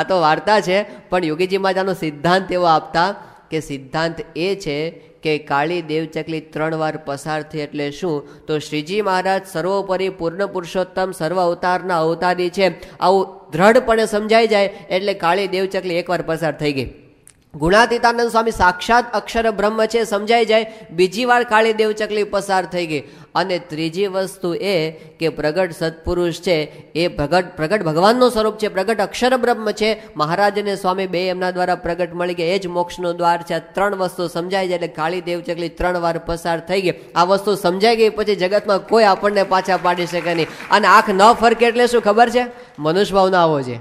આ તો વાર્તા છે પણ યોગીજી માતાનો સિદ્ધાંત એવો આપતા કે સિદ્ધાંત એ છે કે કાળી દેવચકલી ત્રણ વાર પસાર થઈ એટલે શું તો શ્રીજી મહારાજ સર્વોપરી પૂર્ણ પુરુષોત્તમ સર્વ અવતારના અવતારી છે આવું દ્રઢપણે સમજાઈ જાય એટલે કાળી દેવચકલી એકવાર પસાર થઈ ગઈ ગુણાતીતાનંદ સ્વામી સાક્ષાત અક્ષર બ્રહ્મ છે સમજાઈ જાય બીજી વાર કાળી દેવચકલી પસાર થઈ ગઈ અને ત્રીજી વસ્તુ એ કે પ્રગટ સત્પુરુષ છે એ પ્રગટ પ્રગટ ભગવાનનું સ્વરૂપ છે પ્રગટ અક્ષર બ્રહ્મ છે મહારાજ અને સ્વામી બે એમના દ્વારા પ્રગટ મળી ગયા એ જ મોક્ષનો દ્વાર છે આ ત્રણ વસ્તુ સમજાઈ જાય એટલે કાળી દેવચકલી ત્રણ વાર પસાર થઈ ગઈ આ વસ્તુ સમજાઈ ગઈ પછી જગતમાં કોઈ આપણને પાછા પાડી શકે નહીં અને આંખ ન ફરકે એટલે શું ખબર છે મનુષ્ય ભાવના આવો છે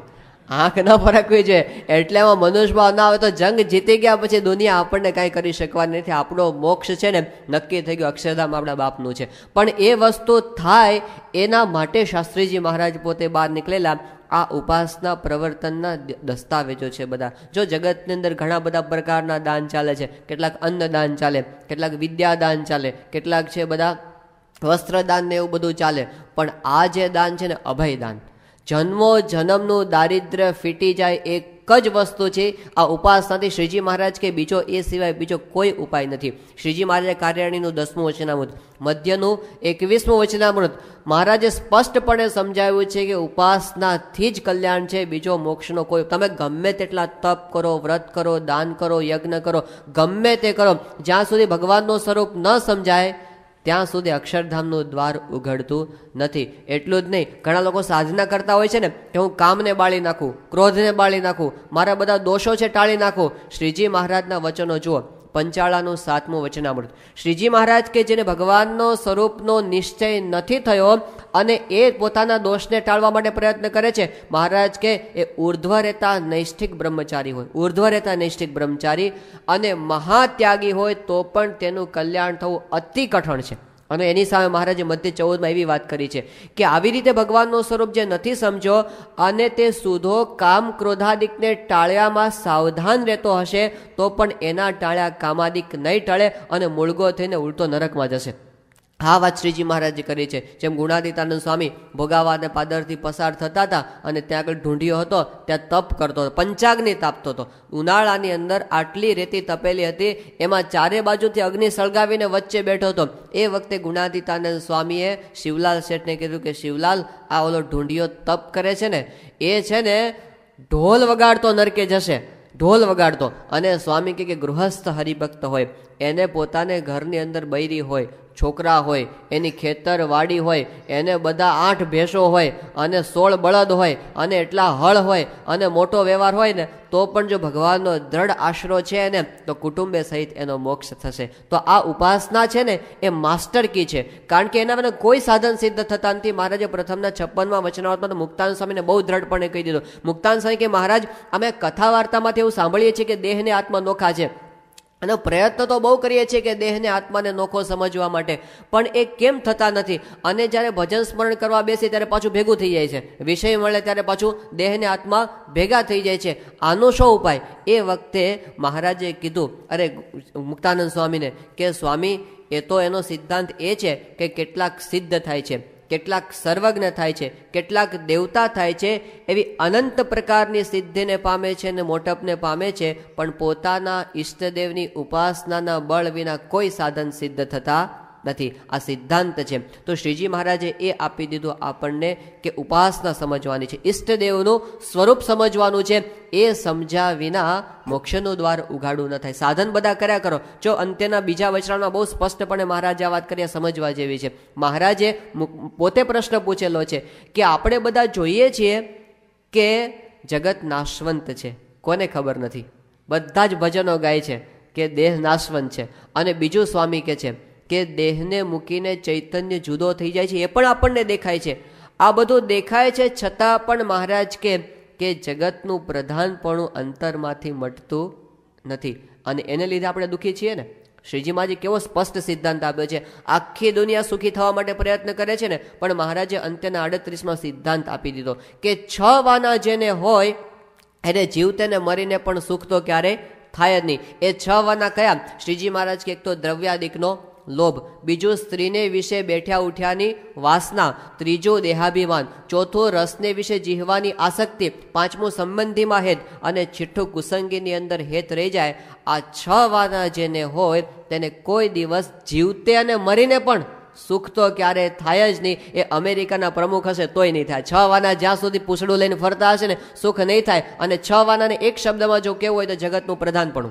આંખ ન પરખવી જોઈએ એટલે એમાં મનુષ્યભાવ ના આવે તો જંગ જીતી ગયા પછી દુનિયા આપણને કાંઈ કરી શકવાની નથી આપણો મોક્ષ છે ને નક્કી થઈ ગયો અક્ષરધામ આપણા બાપનું છે પણ એ વસ્તુ થાય એના માટે શાસ્ત્રીજી મહારાજ પોતે બહાર નીકળેલા આ ઉપાસના પ્રવર્તનના દસ્તાવેજો છે બધા જો જગતની અંદર ઘણા બધા પ્રકારના દાન ચાલે છે કેટલાક અન્નદાન ચાલે કેટલાક વિદ્યાદાન ચાલે કેટલાક છે બધા વસ્ત્રદાન ને એવું બધું ચાલે પણ આ જે દાન છે ને અભયદાન જન્મો જન્મનું દારિદ્ર્ય ફીટી જાય એક જ વસ્તુ છે આ ઉપાસનાથી શ્રીજી મહારાજ કે બીજો એ સિવાય બીજો કોઈ ઉપાય નથી શ્રીજી મહારાજ કાર્યાણીનું દસમું વચનામૃત મધ્યનું એકવીસમું વચનામૃત મહારાજે સ્પષ્ટપણે સમજાવ્યું છે કે ઉપાસનાથી જ કલ્યાણ છે બીજો મોક્ષનો કોઈ તમે ગમે તેટલા તપ કરો વ્રત કરો દાન કરો યજ્ઞ કરો ગમે તે કરો જ્યાં સુધી ભગવાનનું સ્વરૂપ ન સમજાય ત્યાં સુધી અક્ષરધામનું દ્વાર ઉઘડતું નથી એટલું જ નહીં ઘણા લોકો સાધના કરતા હોય છે ને કે હું કામને બાળી નાખું ક્રોધને બાળી નાખું મારા બધા દોષો છે ટાળી નાખું શ્રીજી મહારાજના વચનો જુઓ પંચાળાનું સાતમું વચનામૃત શ્રીજી મહારાજ કે જેને ભગવાનનો સ્વરૂપનો નિશ્ચય નથી થયો અને એ પોતાના દોષને ટાળવા માટે પ્રયત્ન કરે છે મહારાજ કે એ ઉર્ધ્વ રહેતા નૈષ્ઠિક બ્રહ્મચારી હોય ઉર્ધ્વ રહેતા નૈષ્ઠિક બ્રહ્મચારી અને મહાત્યાગી હોય તો પણ તેનું કલ્યાણ થવું અતિ કઠણ છે અને એની સામે મહારાજે મધ્ય ચૌદમાં એવી વાત કરી છે કે આવી રીતે ભગવાનનું સ્વરૂપ જે નથી સમજો અને તે સુધો કામ ક્રોધાદિકને ટાળ્યામાં સાવધાન રહેતો હશે તો પણ એના ટાળ્યા કામાદિક નહીં ટળે અને મૂળગો થઈને ઉલટો નરકમાં જશે આ વાત શ્રીજી મહારાજે કરી છે જેમ ગુણાદિતાનંદ સ્વામી ભોગાવાદ પાદરથી પસાર થતા હતા અને ત્યાં આગળ ઢૂંઢિયો હતો ત્યાં તપ કરતો હતો પંચાગ્નિ તાપતો હતો ઉનાળાની અંદર આટલી રેતી તપેલી હતી એમાં ચારે બાજુથી અગ્નિ સળગાવીને વચ્ચે બેઠો હતો એ વખતે ગુણાદિતાનંદ સ્વામીએ શિવલાલ શેઠને કીધું કે શિવલાલ આ ઓલો ઢૂંઢિયો તપ કરે છે ને એ છે ને ઢોલ વગાડતો નરકે જશે ઢોલ વગાડતો અને સ્વામી કે ગૃહસ્થ હરિભક્ત હોય એને પોતાને ઘરની અંદર બૈરી હોય છોકરા હોય એની ખેતર વાડી હોય એને બધા આઠ ભેંસો હોય અને સોળ બળદ હોય અને એટલા હળ હોય અને મોટો વ્યવહાર હોય ને તો પણ જો ભગવાનનો દ્રઢ આશરો છે એને તો કુટુંબે સહિત એનો મોક્ષ થશે તો આ ઉપાસના છે ને એ માસ્ટર કી છે કારણ કે એના મને કોઈ સાધન સિદ્ધ થતા નથી મહારાજે પ્રથમના છપ્પનમાં વચનાવતમાં મુક્તાન સ્વામીને બહુ દ્રઢપણે કહી દીધું મુક્તાન સ્વામી કે મહારાજ અમે કથા વાર્તામાંથી એવું સાંભળીએ છીએ કે દેહને આત્મા નોખા છે અને પ્રયત્ન તો બહુ કરીએ છીએ કે દેહને આત્માને નોખો સમજવા માટે પણ એ કેમ થતા નથી અને જ્યારે ભજન સ્મરણ કરવા બેસી ત્યારે પાછું ભેગું થઈ જાય છે વિષય મળે ત્યારે પાછું દેહને આત્મા ભેગા થઈ જાય છે આનો શો ઉપાય એ વખતે મહારાજે કીધું અરે મુક્તાનંદ સ્વામીને કે સ્વામી એ તો એનો સિદ્ધાંત એ છે કે કેટલાક સિદ્ધ થાય છે કેટલાક સર્વજ્ઞ થાય છે કેટલાક દેવતા થાય છે એવી અનંત પ્રકારની સિદ્ધિને પામે છે અને મોટપને પામે છે પણ પોતાના ઈષ્ટદેવની ઉપાસનાના બળ વિના કોઈ સાધન સિદ્ધ થતા નથી આ સિદ્ધાંત છે તો શ્રીજી મહારાજે એ આપી દીધું આપણને કે ઉપાસના સમજવાની છે ઈષ્ટદેવનું સ્વરૂપ સમજવાનું છે એ સમજ્યા વિના મોક્ષનું દ્વાર ઉઘાડું ન થાય સાધન બધા કર્યા કરો જો અંત્યના બીજા વચરામાં બહુ સ્પષ્ટપણે મહારાજે વાત કરીએ સમજવા જેવી છે મહારાજે પોતે પ્રશ્ન પૂછેલો છે કે આપણે બધા જોઈએ છીએ કે જગત નાશવંત છે કોને ખબર નથી બધા જ ભજનો ગાય છે કે દેહ નાશવંત છે અને બીજું સ્વામી કે છે કે દેહને મૂકીને ચૈતન્ય જુદો થઈ જાય છે એ પણ આપણને દેખાય છે આ બધું દેખાય છે છતાં પણ મહારાજ કે કે જગતનું પ્રધાનપણું અંતરમાંથી મટતું નથી અને એને લીધે આપણે દુઃખી છીએ ને શ્રીજી મહારાજે કેવો સ્પષ્ટ સિદ્ધાંત આપ્યો છે આખી દુનિયા સુખી થવા માટે પ્રયત્ન કરે છે ને પણ મહારાજે અંત્યના અડત્રીસમાં સિદ્ધાંત આપી દીધો કે છ વાના જેને હોય એને જીવતે ને મરીને પણ સુખ તો ક્યારેય થાય જ નહીં એ છ વાના કયા શ્રીજી મહારાજ કે એક તો દ્રવ્યાદિકનો લોભ બીજું સ્ત્રીને વિશે બેઠ્યા ઉઠ્યાની વાસના ત્રીજો દેહાભિમાન ચોથો રસને વિશે જીહવાની આસક્તિ પાંચમું સંબંધીમાં હેત અને છઠ્ઠું કુસંગીની અંદર હેત રહી જાય આ છ વાના જેને હોય તેને કોઈ દિવસ જીવતે અને મરીને પણ સુખ તો ક્યારે થાય જ નહીં એ અમેરિકાના પ્રમુખ હશે તોય નહીં થાય છ વાના જ્યાં સુધી પૂછડું લઈને ફરતા હશે ને સુખ નહીં થાય અને છ વાનાને એક શબ્દમાં જો કેવું હોય તો જગતનું પ્રધાન પણ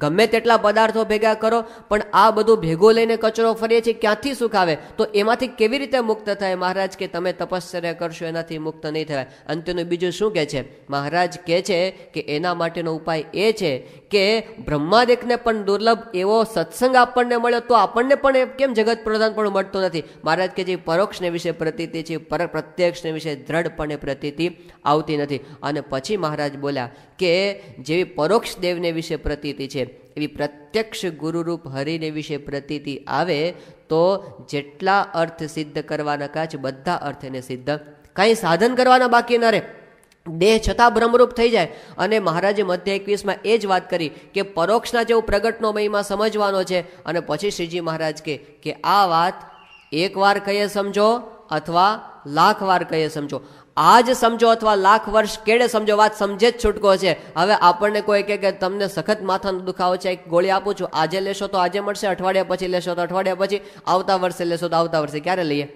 ગમે તેટલા પદાર્થો ભેગા કરો પણ આ બધું ભેગો લઈને કચરો ફરીએ છીએ ક્યાંથી સુખાવે તો એમાંથી કેવી રીતે મુક્ત થાય મહારાજ કે તમે તપશ્ચર્યા કરશો એનાથી મુક્ત નહીં થવાય અંત્યનું બીજું શું કહે છે મહારાજ કહે છે કે એના માટેનો ઉપાય એ છે કે બ્રહ્માદેકને પણ દુર્લભ એવો સત્સંગ આપણને મળ્યો તો આપણને પણ કેમ જગત પ્રધાન પણ મળતો નથી મહારાજ કે જે પરોક્ષને વિશે પ્રતીતિ છે પર પ્રત્યક્ષને વિશે દ્રઢપણે પ્રતીતિ આવતી નથી અને પછી મહારાજ બોલ્યા કે જેવી પરોક્ષ દેવને વિશે પ્રતીતિ છે એવી પ્રત્યક્ષ ગુરુરૂપ હરિને વિશે પ્રતીતિ આવે તો જેટલા અર્થ સિદ્ધ કરવાના કાચ બધા અર્થ એને સિદ્ધ કાંઈ સાધન કરવાના બાકી ન રહે દેહ છતાં ભ્રમરૂપ થઈ જાય અને મહારાજે મધ્ય એકવીસમાં એ જ વાત કરી કે પરોક્ષના જેવું પ્રગટનો મહિમા સમજવાનો છે અને પછી શ્રીજી મહારાજ કે કે આ વાત એક વાર કહીએ સમજો અથવા લાખ વાર કહીએ સમજો આજ સમજો અથવા લાખ વર્ષ કેળે સમજો વાત સમજે જ છૂટકો છે હવે આપણને કોઈ કહે કે તમને સખત માથાનો દુખાવો છે એક ગોળી આપું છું આજે લેશો તો આજે મળશે અઠવાડિયા પછી લેશો તો અઠવાડિયા પછી આવતા વર્ષે લેશો તો આવતા વર્ષે ક્યારે લઈએ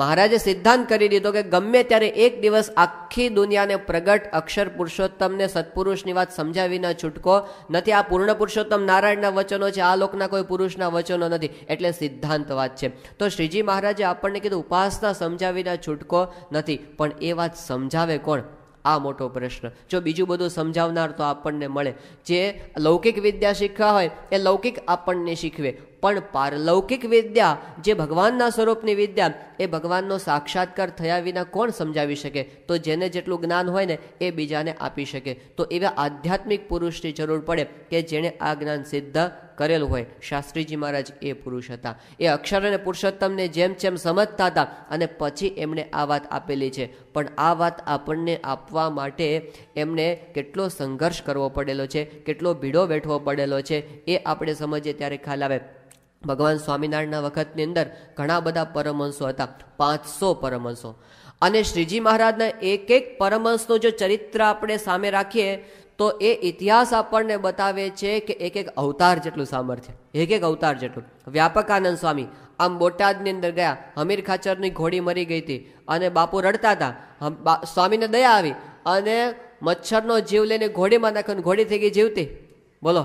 મહારાજે સિદ્ધાંત કરી દીધો કે ગમે ત્યારે એક દિવસ આખી દુનિયાને પ્રગટ અક્ષર પુરુષોત્તમને સત્પુરુષની વાત સમજાવીને છૂટકો નથી આ પૂર્ણ પુરુષોત્તમ નારાયણના વચનો છે આ લોકના કોઈ પુરુષના વચનો નથી એટલે સિદ્ધાંત વાત છે તો શ્રીજી મહારાજે આપણને કીધું ઉપાસના સમજાવીને છૂટકો નથી પણ એ વાત સમજાવે કોણ આ મોટો પ્રશ્ન જો બીજું બધું સમજાવનાર તો આપણને મળે જે લૌકિક વિદ્યા શીખવા હોય એ લૌકિક આપણને શીખવે પણ પારલૌકિક વિદ્યા જે ભગવાનના સ્વરૂપની વિદ્યા એ ભગવાનનો સાક્ષાત્કાર થયા વિના કોણ સમજાવી શકે તો જેને જેટલું જ્ઞાન હોય ને એ બીજાને આપી શકે તો એવા આધ્યાત્મિક પુરુષની જરૂર પડે કે જેણે આ જ્ઞાન સિદ્ધ કરેલું હોય શાસ્ત્રીજી મહારાજ એ પુરુષ હતા એ અક્ષર અને પુરુષોત્તમને જેમ જેમ સમજતા હતા અને પછી એમણે આ વાત આપેલી છે પણ આ વાત આપણને આપવા માટે એમને કેટલો સંઘર્ષ કરવો પડેલો છે કેટલો ભીડો બેઠવો પડેલો છે એ આપણે સમજીએ ત્યારે ખ્યાલ આવે ભગવાન સ્વામિનારાયણના વખતની અંદર ઘણા બધા પરમહંસો હતા પાંચસો પરમહંસો અને શ્રીજી મહારાજના એક એક પરમહંસનું જો ચરિત્ર આપણે સામે રાખીએ તો એ ઇતિહાસ આપણને બતાવે છે કે એક એક અવતાર જેટલું સામર્થ્ય એક એક અવતાર જેટલું વ્યાપકાનંદ સ્વામી આમ બોટાદની અંદર ગયા હમીર ખાચરની ઘોડી મરી ગઈ હતી અને બાપુ રડતા હતા સ્વામીને દયા આવી અને મચ્છરનો જીવ લઈને ઘોડીમાં નાખ્યો ઘોડી થઈ ગઈ જીવતી બોલો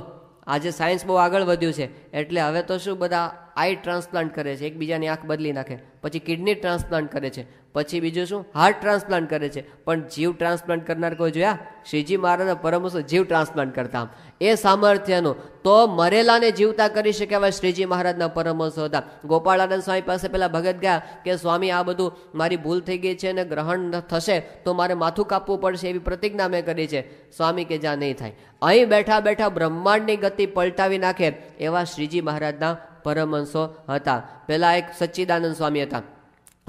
આજે સાયન્સ બહુ આગળ વધ્યું છે એટલે હવે તો શું બધા આઈ ટ્રાન્સપ્લાન્ટ કરે છે એકબીજાની આંખ બદલી નાખે પછી કિડની ટ્રાન્સપ્લાન્ટ કરે છે પછી બીજું શું હાર્ટ ટ્રાન્સપ્લાન્ટ કરે છે પણ જીવ ટ્રાન્સપ્લાન્ટ કરનાર કોઈ જોયા શ્રીજી મહારાજના પરમહંસો જીવ ટ્રાન્સપ્લાન્ટ કરતા એ સામર્થ્યનું તો મરેલાને જીવતા કરી શકે એવા શ્રીજી મહારાજના પરમહંસો હતા ગોપાળાનંદ સ્વામી પાસે પહેલાં ભગત ગયા કે સ્વામી આ બધું મારી ભૂલ થઈ ગઈ છે અને ગ્રહણ થશે તો મારે માથું કાપવું પડશે એવી પ્રતિજ્ઞા મેં કરી છે સ્વામી કે જ્યાં નહીં થાય અહીં બેઠા બેઠા બ્રહ્માંડની ગતિ પલટાવી નાખે એવા શ્રીજી મહારાજના પરમહંસો હતા પહેલાં એક સચ્ચિદાનંદ સ્વામી હતા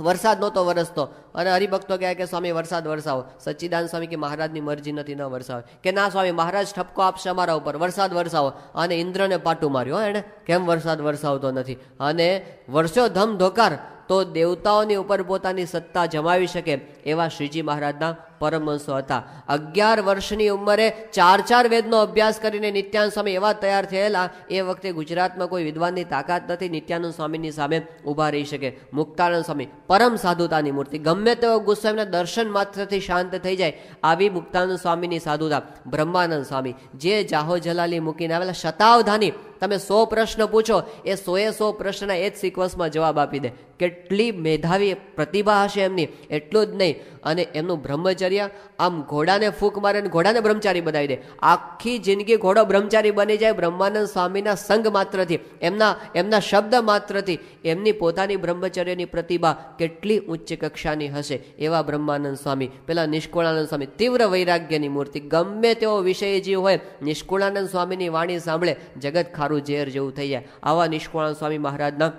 વરસાદ નહોતો વરસતો અને હરિભક્તો કહે કે સ્વામી વરસાદ વરસાવો સચ્ચિદાન સ્વામી કે મહારાજની મરજી નથી ન વરસાવે કે ના સ્વામી મહારાજ ઠપકો આપશે અમારા ઉપર વરસાદ વરસાવો અને ઇન્દ્રને પાટું માર્યો એણે કેમ વરસાદ વરસાવતો નથી અને વર્ષો ધમ ધોકાર તો દેવતાઓની ઉપર પોતાની સત્તા જમાવી શકે એવા શ્રીજી મહારાજના પરમવંશો હતા અગિયાર વર્ષની ઉંમરે ચાર ચાર વેદનો અભ્યાસ કરીને નિત્યાનંદ સ્વામી એવા તૈયાર થયેલા એ વખતે ગુજરાતમાં કોઈ વિદ્વાનની તાકાત નથી નિત્યાનંદ સ્વામીની સામે ઊભા રહી શકે મુક્તાનંદ સ્વામી પરમ સાધુતાની મૂર્તિ ગમે ગમે તેવો ગુસ્સો એમના દર્શન માત્રથી શાંત થઈ જાય આવી મુક્તાનંદ સ્વામીની સાધુતા બ્રહ્માનંદ સ્વામી જે જાહો જલાલી મૂકીને આવેલા શતાવધાની તમે સો પ્રશ્ન પૂછો એ સોએ સો પ્રશ્નના એ જ સિક્વન્સમાં જવાબ આપી દે કેટલી મેધાવી પ્રતિભા હશે એમની એટલું જ નહીં અને એમનું બ્રહ્મચર્ય આમ ઘોડાને ફૂંક મારે ઘોડાને બ્રહ્મચારી બનાવી દે આખી જિંદગી ઘોડો બ્રહ્મચારી બની જાય બ્રહ્માનંદ સ્વામીના સંગ માત્રથી એમના એમના શબ્દ માત્રથી એમની પોતાની બ્રહ્મચર્યની પ્રતિભા કેટલી ઉચ્ચ કક્ષાની હશે એવા બ્રહ્માનંદ સ્વામી પેલા નિષ્કુળાનંદ સ્વામી તીવ્ર વૈરાગ્યની મૂર્તિ ગમે તેવો વિષયજી હોય નિષ્કુળાનંદ સ્વામીની વાણી સાંભળે જગત ખારું મારું ઝેર જેવું થઈ જાય આવા નિષ્કુળાન સ્વામી મહારાજના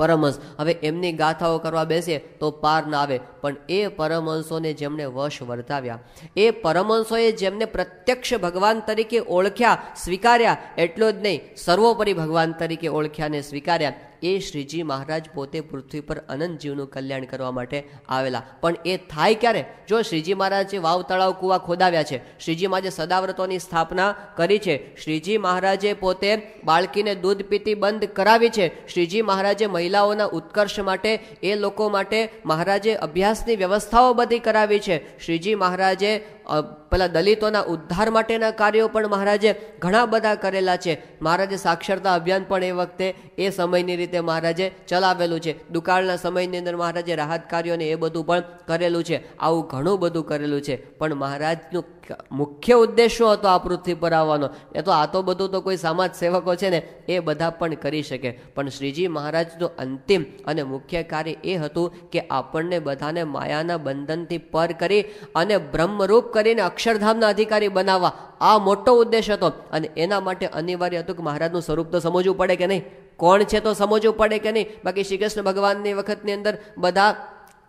પરમહંસ હવે એમની ગાથાઓ કરવા બેસે તો પાર ના આવે પણ એ પરમહંસોને જેમણે વશ વર્તાવ્યા એ પરમહંસોએ જેમને પ્રત્યક્ષ ભગવાન તરીકે ઓળખ્યા સ્વીકાર્યા એટલો જ નહીં સર્વોપરી ભગવાન તરીકે ઓળખ્યા ને સ્વીકાર્યા એ શ્રીજી મહારાજ પોતે પૃથ્વી પર અનંત જીવનું કલ્યાણ કરવા માટે આવેલા પણ એ થાય ક્યારે જો શ્રીજી મહારાજે વાવ તળાવ કૂવા ખોદાવ્યા છે શ્રીજી મહારાજે સદાવ્રતોની સ્થાપના કરી છે શ્રીજી મહારાજે પોતે બાળકીને દૂધ પીતી બંધ કરાવી છે શ્રીજી મહારાજે મહિલાઓના ઉત્કર્ષ માટે એ લોકો માટે મહારાજે અભ્યાસની વ્યવસ્થાઓ બધી કરાવી છે શ્રીજી મહારાજે પેલા દલિતોના ઉદ્ધાર માટેના કાર્યો પણ મહારાજે ઘણા બધા કરેલા છે મહારાજે સાક્ષરતા અભિયાન પણ એ વખતે એ સમયની રીતે મહારાજે ચલાવેલું છે દુકાળના સમયની અંદર મહારાજે રાહત કાર્યોને એ બધું પણ કરેલું છે આવું ઘણું બધું કરેલું છે પણ મહારાજનું એક મુખ્ય ઉદ્દેશો હતો આ પૃથ્વી પર આવવાનો એ તો આ તો બધું તો કોઈ સમાજ સેવકો છે ને એ બધા પણ કરી શકે પણ શ્રીજી મહારાજનું અંતિમ અને મુખ્ય કાર્ય એ હતું કે આપણને બધાને માયાના બંધનથી પર કરી અને બ્રહ્મરૂપ કરીને અક્ષરધામના અધિકારી બનાવવા આ મોટો ઉદ્દેશ હતો અને એના માટે અનિવાર્ય હતું કે મહારાજનું સ્વરૂપ તો સમજવું પડે કે નહીં કોણ છે તો સમજવું પડે કે નહીં બાકી શ્રી કૃષ્ણ ભગવાનની વખતની અંદર બધા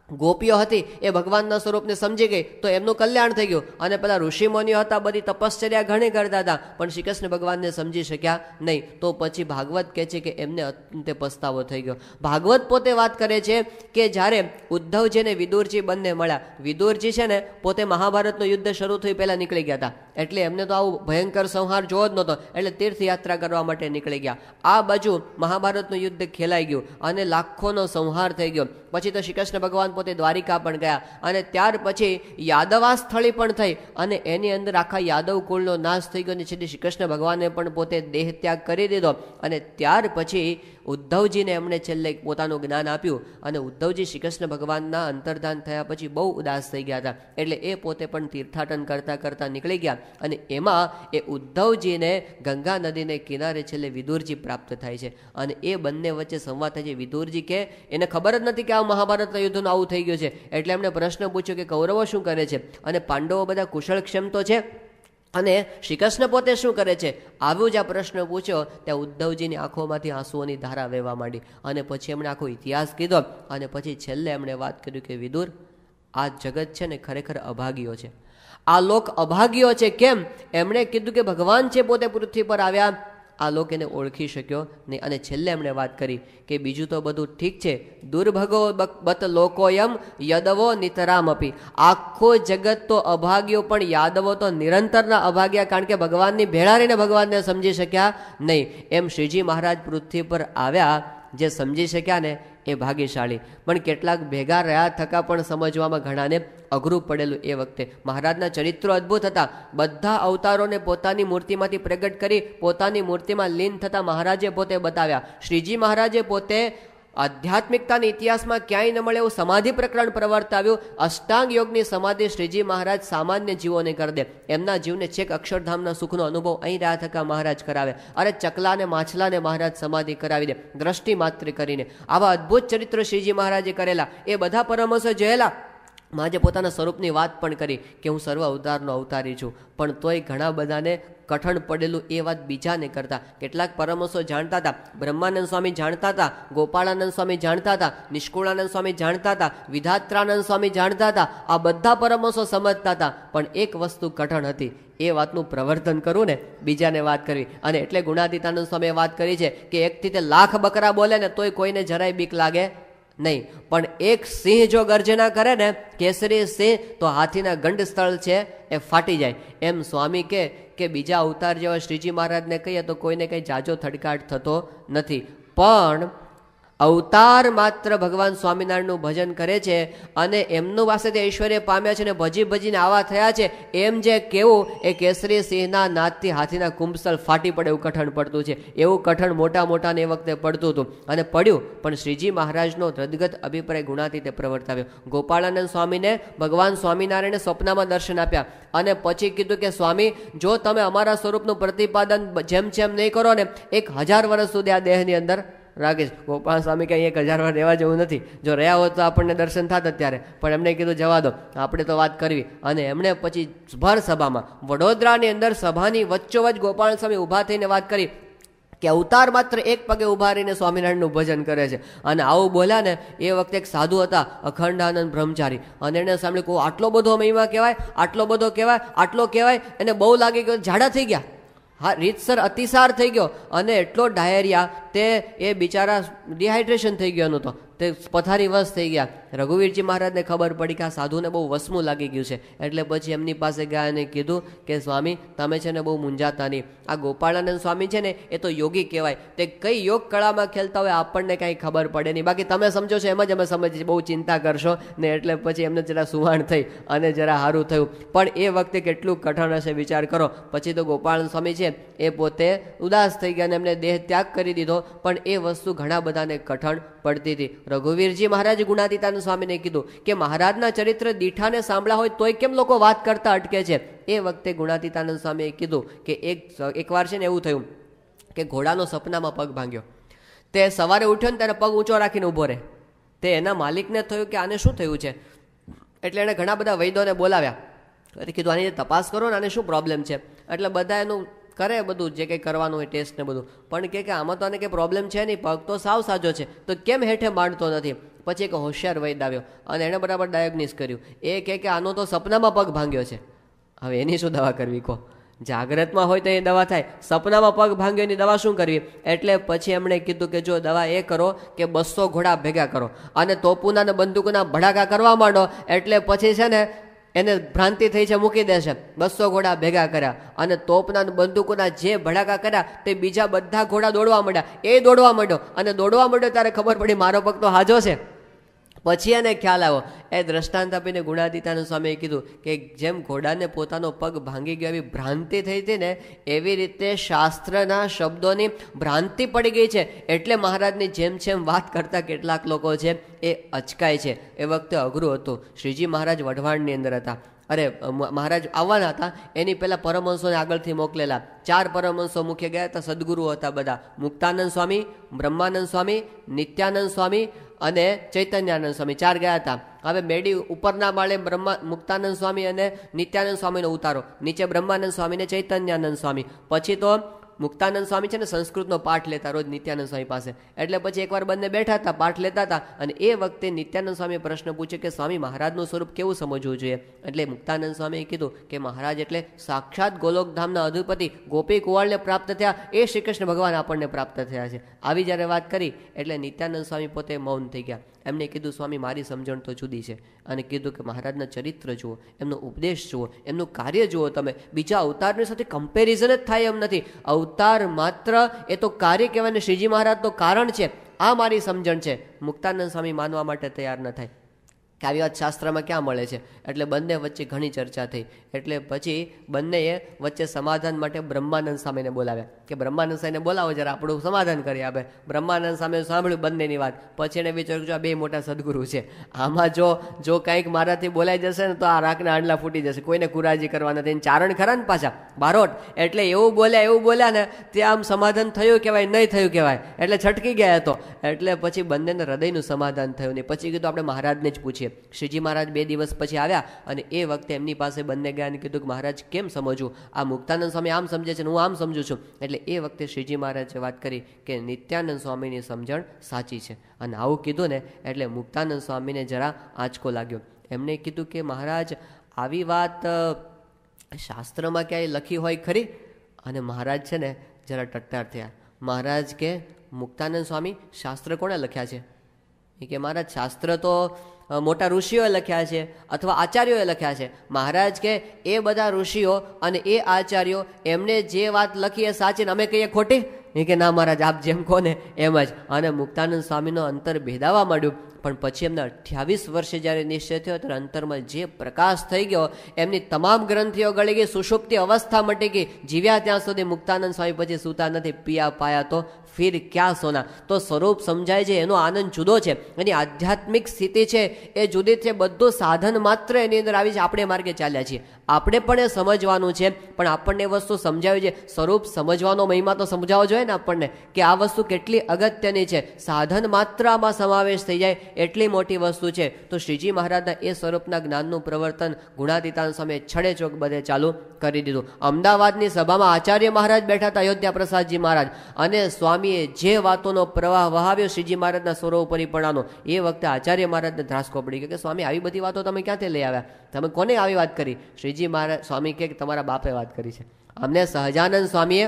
ગોપીઓ હતી એ ભગવાનના સ્વરૂપને સમજી ગઈ તો એમનું કલ્યાણ થઈ ગયું અને પેલા ઋષિમુનિઓ હતા બધી તપશ્ચર્યા ઘણી કરતા હતા પણ શ્રી કૃષ્ણ ભગવાનને સમજી શક્યા નહીં તો પછી ભાગવત કહે છે કે એમને અત્યંતે પસ્તાવો થઈ ગયો ભાગવત પોતે વાત કરે છે કે જ્યારે ઉદ્ધવજી અને વિદુરજી બંને મળ્યા વિદુરજી છે ને પોતે મહાભારતનું યુદ્ધ શરૂ થઈ પહેલાં નીકળી ગયા હતા એટલે એમને તો આવું ભયંકર સંહાર જોવો જ નહોતો એટલે તીર્થયાત્રા કરવા માટે નીકળી ગયા આ બાજુ મહાભારતનું યુદ્ધ ખેલાઈ ગયું અને લાખોનો સંહાર થઈ ગયો પછી તો શ્રી કૃષ્ણ ભગવાન પોતે દ્વારિકા પણ ગયા અને ત્યાર પછી યાદવા સ્થળી પણ થઈ અને એની અંદર આખા યાદવ કુળનો નાશ થઈ ગયો અને છેલ્લે શ્રી કૃષ્ણ ભગવાને પણ પોતે દેહ ત્યાગ કરી દીધો અને ત્યાર પછી ઉદ્ધવજીને એમણે છેલ્લે પોતાનું જ્ઞાન આપ્યું અને ઉદ્ધવજી શ્રી કૃષ્ણ ભગવાનના અંતર્ધાન થયા પછી બહુ ઉદાસ થઈ ગયા હતા એટલે એ પોતે પણ તીર્થાટન કરતાં કરતાં નીકળી ગયા અને એમાં એ ઉદ્ધવજીને ગંગા નદીને કિનારે છેલ્લે વિદુરજી પ્રાપ્ત થાય છે અને એ બંને વચ્ચે સંવાદ થાય છે વિદુરજી કે એને ખબર જ નથી કે આ મહાભારતના યુદ્ધનું આવું થઈ ગયું છે એટલે એમણે પ્રશ્ન પૂછ્યો કે કૌરવો શું કરે છે અને પાંડવો બધા કુશળક્ષમ તો છે અને શ્રી કૃષ્ણ પોતે શું કરે છે આવ્યો જ આ પ્રશ્ન પૂછ્યો ત્યાં ઉદ્ધવજીની આંખોમાંથી આંસુઓની ધારા વહેવા માંડી અને પછી એમણે આખો ઇતિહાસ કીધો અને પછી છેલ્લે એમણે વાત કરી કે વિદુર આ જગત છે ને ખરેખર અભાગીઓ છે આ લોક અભાગીઓ છે કેમ એમણે કીધું કે ભગવાન છે પોતે પૃથ્વી પર આવ્યા આ લોકોને ઓળખી શક્યો નહીં અને છેલ્લે એમણે વાત કરી કે બીજું તો બધું ઠીક છે દુર્ભગો બત લોકો એમ યદવો નિતરામ અપી આખો જગત તો અભાગ્યો પણ યાદવો તો નિરંતરના અભાગ્યા કારણ કે ભગવાનની ભેળા રહીને ભગવાનને સમજી શક્યા નહીં એમ શ્રીજી મહારાજ પૃથ્વી પર આવ્યા જે સમજી શક્યા ને એ ભાગ્યશાળી પણ કેટલાક ભેગા રહ્યા થકા પણ સમજવામાં ઘણાને અઘરું પડેલું એ વખતે મહારાજના ચરિત્રો અદ્ભુત હતા બધા અવતારોને પોતાની મૂર્તિમાંથી પ્રગટ કરી પોતાની મૂર્તિમાં લીન થતા મહારાજે પોતે બતાવ્યા શ્રીજી મહારાજે પોતે આધ્યાત્મિકતાના ઇતિહાસમાં ક્યાંય ન મળે એવું સમાધિ પ્રકરણ પ્રવર્તાવ્યું અષ્ટાંગ યોગની સમાધિ શ્રીજી મહારાજ સામાન્ય જીવોને કરી દે એમના જીવને છેક અક્ષરધામના સુખનો અનુભવ અહીં રહ્યા થકા મહારાજ કરાવે અરે ચકલાને માછલાને મહારાજ સમાધિ કરાવી દે દ્રષ્ટિ માત્ર કરીને આવા અદ્ભુત ચરિત્ર શ્રીજી મહારાજે કરેલા એ બધા પરમહંસો જયેલા મહાજે પોતાના સ્વરૂપની વાત પણ કરી કે હું સર્વ અવતારનો અવતારી છું પણ તોય ઘણા બધાને કઠણ પડેલું એ વાત બીજાને કરતા કેટલાક પરમહંસો જાણતા હતા બ્રહ્માનંદ સ્વામી જાણતા હતા ગોપાળાનંદ સ્વામી જાણતા હતા નિષ્કુળાનંદ સ્વામી જાણતા હતા વિધાત્રાનંદ સ્વામી જાણતા હતા આ બધા પરમશો સમજતા હતા પણ એક વસ્તુ કઠણ હતી એ વાતનું પ્રવર્તન કરવું ને બીજાને વાત કરવી અને એટલે ગુણાતીતાનંદ સ્વામીએ વાત કરી છે કે એકથી તે લાખ બકરા બોલે ને તોય કોઈને જરાય બીક લાગે નહીં પણ એક સિંહ જો ગર્જના કરે ને કેસરી સિંહ તો હાથીના ગંડ સ્થળ છે એ ફાટી જાય એમ સ્વામી કે કે બીજા અવતાર જેવા શ્રીજી મહારાજને કહીએ તો કોઈને કંઈ જાજો થડકાટ થતો નથી પણ અવતાર માત્ર ભગવાન સ્વામિનારાયણનું ભજન કરે છે અને એમનું પાસે તે ઐશ્વર્ય પામ્યા છે અને ભજી ભજીને આવા થયા છે એમ જે કેવું એ કેસરી સિંહના નાદથી હાથીના કુંભસલ ફાટી પડે એવું કઠણ પડતું છે એવું કઠણ મોટા મોટાને એ વખતે પડતું હતું અને પડ્યું પણ શ્રીજી મહારાજનો રદગત અભિપ્રાય ગુણાતીતે પ્રવર્તાવ્યો ગોપાળાનંદ સ્વામીને ભગવાન સ્વામિનારાયણે સ્વપ્નમાં દર્શન આપ્યા અને પછી કીધું કે સ્વામી જો તમે અમારા સ્વરૂપનું પ્રતિપાદન જેમ જેમ નહીં કરો ને એક હજાર વર્ષ સુધી આ દેહની અંદર રાખીશ ગોપાલ સ્વામી કે અહીંયા એક હજાર વાર રહેવા જેવું નથી જો રહ્યા હોત તો આપણને દર્શન થતા અત્યારે પણ એમને કીધું જવા દો આપણે તો વાત કરવી અને એમણે પછી ભર સભામાં વડોદરાની અંદર સભાની વચ્ચોવચ ગોપાલ સ્વામી ઊભા થઈને વાત કરી કે અવતાર માત્ર એક પગે ઊભા રહીને સ્વામિનારાયણનું ભજન કરે છે અને આવું બોલ્યા ને એ વખતે એક સાધુ હતા અખંડાનંદ બ્રહ્મચારી અને એને સાંભળ્યું કહું આટલો બધો મહિમા કહેવાય આટલો બધો કહેવાય આટલો કહેવાય એને બહુ લાગે કે ઝાડા થઈ ગયા હા રીતસર અતિસાર થઈ ગયો અને એટલો ડાયરિયા તે એ બિચારા ડિહાઇડ્રેશન થઈ ગયો એનું તો તે પથારીવશ થઈ ગયા રઘુવીરજી મહારાજને ખબર પડી કે આ સાધુને બહુ વસમું લાગી ગયું છે એટલે પછી એમની પાસે ગયા અને કીધું કે સ્વામી તમે છે ને બહુ મૂંઝાતા નહીં આ ગોપાળાનંદ સ્વામી છે ને એ તો યોગી કહેવાય તે કઈ યોગ કળામાં ખેલતા હોય આપણને કાંઈ ખબર પડે નહીં બાકી તમે સમજો છો એમ જ અમે સમજીએ બહુ ચિંતા કરશો ને એટલે પછી એમને જરા સુવાણ થઈ અને જરા સારું થયું પણ એ વખતે કેટલું કઠણ હશે વિચાર કરો પછી તો ગોપાલ સ્વામી છે એ પોતે ઉદાસ થઈ ગયા અને એમને દેહ ત્યાગ કરી દીધો પણ એ વસ્તુ ઘણા બધાને કઠણ પડતી હતી રઘુવીરજી મહારાજ ગુણાતીતાનું સ્વામીને કીધું કે મહારાજના ચરિત્ર દીઠાને સાંભળા હોય તોય કેમ લોકો વાત કરતા અટકે છે એ વખતે ગુણાતીતાનંદ સ્વામીએ કીધું કે એક વાર છે ને એવું થયું કે ઘોડાનો સપનામાં પગ ભાંગ્યો તે સવારે ઉઠ્યો ને ત્યારે પગ ઊંચો રાખીને ઊભો રહે તે એના માલિકને થયું કે આને શું થયું છે એટલે એણે ઘણા બધા વૈદોને બોલાવ્યા એટલે કીધું આની તપાસ કરો ને આને શું પ્રોબ્લેમ છે એટલે બધા એનું કરે બધું જે કંઈ કરવાનું હોય ટેસ્ટ ને બધું પણ કે કે આમાં તો આને કંઈ પ્રોબ્લેમ છે નહીં પગ તો સાવ સાજો છે તો કેમ હેઠે માંડતો નથી પછી એક હોશિયાર વૈદ આવ્યો અને એણે બરાબર ડાયગ્નિસ કર્યું એ કહે કે આનો તો સપનામાં પગ ભાંગ્યો છે હવે એની શું દવા કરવી કહો જાગ્રતમાં હોય તો એ દવા થાય સપનામાં પગ ભાંગ્યો એની દવા શું કરવી એટલે પછી એમણે કીધું કે જો દવા એ કરો કે બસો ઘોડા ભેગા કરો અને તોપુના ને બંદૂકના ભડાકા કરવા માંડો એટલે પછી છે ને એને ભ્રાંતિ થઈ છે મૂકી દેશે બસો ઘોડા ભેગા કર્યા અને તોપના બંદૂકોના જે ભડાકા કર્યા તે બીજા બધા ઘોડા દોડવા માંડ્યા એ દોડવા માંડ્યો અને દોડવા માંડ્યો ત્યારે ખબર પડી મારો ભક્તો હાજો છે પછી એને ખ્યાલ આવ્યો એ દ્રષ્ટાંત આપીને ગુણાતીતાનું સ્વામીએ કીધું કે જેમ ઘોડાને પોતાનો પગ ભાંગી ગયો એવી ભ્રાંતિ થઈ હતી ને એવી રીતે શાસ્ત્રના શબ્દોની ભ્રાંતિ પડી ગઈ છે એટલે મહારાજની જેમ જેમ વાત કરતા કેટલાક લોકો છે એ અચકાય છે એ વખતે અઘરું હતું શ્રીજી મહારાજ વઢવાણની અંદર હતા અરે મહારાજ આવવાના હતા એની પહેલાં પરમહંસોને આગળથી મોકલેલા ચાર પરમહંસો મુખ્ય ગયા હતા સદગુરુ હતા બધા મુક્તાનંદ સ્વામી બ્રહ્માનંદ સ્વામી નિત્યાનંદ સ્વામી અને ચૈતન્યાનંદ સ્વામી ચાર ગયા હતા હવે મેડી ઉપરના માળે બ્રહ્મા મુક્તાનંદ સ્વામી અને નિત્યાનંદ સ્વામીનો ઉતારો નીચે બ્રહ્માનંદ સ્વામી ને ચૈતન્યાનંદ સ્વામી પછી તો મુક્તાનંદ સ્વામી છે ને સંસ્કૃતનો પાઠ લેતા રોજ નિત્યાનંદ સ્વામી પાસે એટલે પછી એકવાર બંને બેઠા હતા પાઠ લેતા હતા અને એ વખતે નિત્યાનંદ સ્વામીએ પ્રશ્ન પૂછ્યો કે સ્વામી મહારાજનું સ્વરૂપ કેવું સમજવું જોઈએ એટલે મુક્તાનંદ સ્વામીએ કીધું કે મહારાજ એટલે સાક્ષાત ગોલોકધામના અધુપતિ ગોપી કુવાળને પ્રાપ્ત થયા એ શ્રી કૃષ્ણ ભગવાન આપણને પ્રાપ્ત થયા છે આવી જ્યારે વાત કરી એટલે નિત્યાનંદ સ્વામી પોતે મૌન થઈ ગયા એમને કીધું સ્વામી મારી સમજણ તો જુદી છે અને કીધું કે મહારાજના ચરિત્ર જુઓ એમનો ઉપદેશ જુઓ એમનું કાર્ય જુઓ તમે બીજા અવતારની સાથે કમ્પેરિઝન જ થાય એમ નથી અવતાર માત્ર એ તો કાર્ય કહેવાય ને શ્રીજી મહારાજનું કારણ છે આ મારી સમજણ છે મુક્તાનંદ સ્વામી માનવા માટે તૈયાર ન થાય કે આવી વાત શાસ્ત્રમાં ક્યાં મળે છે એટલે બંને વચ્ચે ઘણી ચર્ચા થઈ એટલે પછી બંનેએ વચ્ચે સમાધાન માટે બ્રહ્માનંદ સામેને બોલાવ્યા કે બ્રહ્માનંદ સ્વામીને બોલાવો જરા આપણું સમાધાન કરી આપે બ્રહ્માનંદ સામે સાંભળ્યું બંનેની વાત પછી એને વિચાર્યું જો આ બે મોટા સદગુરુ છે આમાં જો જો કંઈક મારાથી બોલાઈ જશે ને તો આ રાખના આંડલા ફૂટી જશે કોઈને કુરાજી કરવા નથી ચારણ ખરા ને પાછા બારોટ એટલે એવું બોલ્યા એવું બોલ્યા ને તે આમ સમાધાન થયું કહેવાય નહીં થયું કહેવાય એટલે છટકી ગયા હતો એટલે પછી બંનેને હૃદયનું સમાધાન થયું નહીં પછી કીધું આપણે મહારાજને જ પૂછીએ શ્રીજી મહારાજ બે દિવસ પછી આવ્યા અને એ વખતે એમની પાસે બંને ગયા કીધું કે મહારાજ કેમ સમજવું આ મુક્તાનંદ સ્વામી આમ સમજે છે હું આમ સમજું છું એટલે એ વખતે શ્રીજી મહારાજે વાત કરી કે નિત્યાનંદ સ્વામીની સમજણ સાચી છે અને આવું કીધું ને એટલે મુક્તાનંદ સ્વામીને જરા આંચકો લાગ્યો એમણે કીધું કે મહારાજ આવી વાત શાસ્ત્રમાં ક્યાંય લખી હોય ખરી અને મહારાજ છે ને જરા ટટ્ટાર થયા મહારાજ કે મુક્તાનંદ સ્વામી શાસ્ત્ર કોણે લખ્યા છે કે મહારાજ શાસ્ત્ર તો મોટા ઋષિઓએ લખ્યા છે અથવા આચાર્યોએ લખ્યા છે મહારાજ કે એ બધા ઋષિઓ અને એ આચાર્યો એમને જે વાત લખી એ સાચી અમે કહીએ ખોટી એ કે ના મહારાજ આપ જેમ કોને એમ જ અને મુક્તાનંદ સ્વામીનો અંતર ભેદાવા માંડ્યું પણ પછી એમના અઠ્યાવીસ વર્ષે જ્યારે નિશ્ચય થયો ત્યારે અંતરમાં જે પ્રકાશ થઈ ગયો એમની તમામ ગ્રંથિઓ ગળી ગઈ સુષુપ્તિ અવસ્થા મટી ગઈ જીવ્યા ત્યાં સુધી મુક્તાનંદ સ્વામી પછી સૂતા નથી પિયા પાયા તો ફિર ક્યાં સોના તો સ્વરૂપ સમજાય છે એનો આનંદ જુદો છે એની આધ્યાત્મિક સ્થિતિ છે એ જુદી છે બધું સાધન માત્ર એની અંદર આવી છે આપણે માર્ગે ચાલ્યા છીએ આપણે પણ એ સમજવાનું છે પણ આપણને વસ્તુ સમજાવી છે સ્વરૂપ સમજવાનો મહિમા તો સમજાવવો જોઈએ ને આપણને કે આ વસ્તુ કેટલી અગત્યની છે સાધન માત્રામાં સમાવેશ થઈ જાય એટલી મોટી વસ્તુ છે તો શ્રીજી મહારાજના એ સ્વરૂપના જ્ઞાનનું પ્રવર્તન ગુણાતીતાન સમયે છડે ચોક બધે ચાલુ કરી દીધું અમદાવાદની સભામાં આચાર્ય મહારાજ બેઠા હતા અયોધ્યા પ્રસાદજી મહારાજ અને સ્વામી સ્વામીએ જે વાતોનો પ્રવાહ વહાવ્યો શ્રીજી મહારાજના સ્વરો ઉપર પરણાનો એ વખતે આચાર્ય મહારાજને ધ્રાસકો પડી કે સ્વામી આવી બધી વાતો તમે ક્યાંથી લઈ આવ્યા તમે કોને આવી વાત કરી શ્રીજી મહારાજ સ્વામી કે તમારા બાપે વાત કરી છે અમને સહજાનંદ સ્વામીએ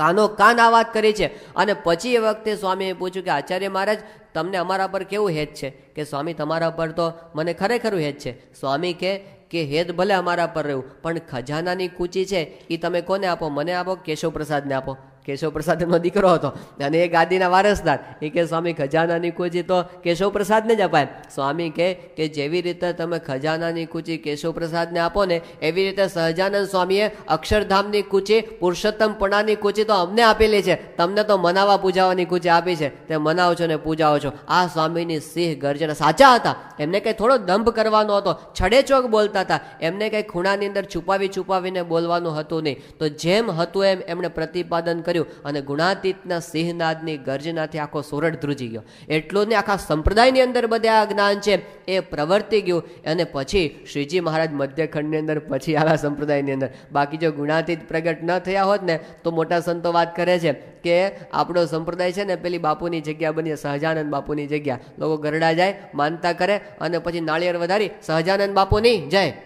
કાનો કાન આ વાત કરી છે અને પછી એ વખતે સ્વામીએ પૂછ્યું કે આચાર્ય મહારાજ તમને અમારા પર કેવું હેત છે કે સ્વામી તમારા પર તો મને ખરેખર હેત છે સ્વામી કે કે હેદ ભલે અમારા પર રહ્યું પણ ખજાનાની કૂચી છે એ તમે કોને આપો મને આપો કેશવ પ્રસાદને આપો કેશવપ્રસાદનો દીકરો હતો અને એ ગાદીના વારસદાર એ કે સ્વામી ખજાનાની કૂચી તો કેશવપ્રસાદને જ અપાય સ્વામી કહે કે જેવી રીતે તમે ખજાનાની કૂચી કેશવપ્રસાદને આપો ને એવી રીતે સહજાનંદ સ્વામીએ અક્ષરધામની કૂચી પુરુષોત્તમપણાની કૂચી તો અમને આપેલી છે તમને તો મનાવા પૂજાવાની કૂચી આપી છે તે મનાવો છો ને પૂજાઓ છો આ સ્વામીની સિંહ ગર્જન સાચા હતા એમને કંઈ થોડો દંભ કરવાનો હતો છડે ચોક બોલતા હતા એમને કંઈ ખૂણાની અંદર છુપાવી છુપાવીને બોલવાનું હતું નહીં તો જેમ હતું એમ એમણે પ્રતિપાદન કર્યું કર્યું અને ગુણાતીતના સિંહનાદની ગર્જનાથી આખો સોરઠ ધ્રુજી ગયો એટલું ને આખા સંપ્રદાયની અંદર બધે આ જ્ઞાન છે એ પ્રવર્તી ગયું અને પછી શ્રીજી મહારાજ મધ્યખંડની અંદર પછી આવ્યા સંપ્રદાયની અંદર બાકી જો ગુણાતીત પ્રગટ ન થયા હોત ને તો મોટા સંતો વાત કરે છે કે આપણો સંપ્રદાય છે ને પેલી બાપુની જગ્યા બની સહજાનંદ બાપુની જગ્યા લોકો ગરડા જાય માનતા કરે અને પછી નાળિયેર વધારી સહજાનંદ બાપુની જાય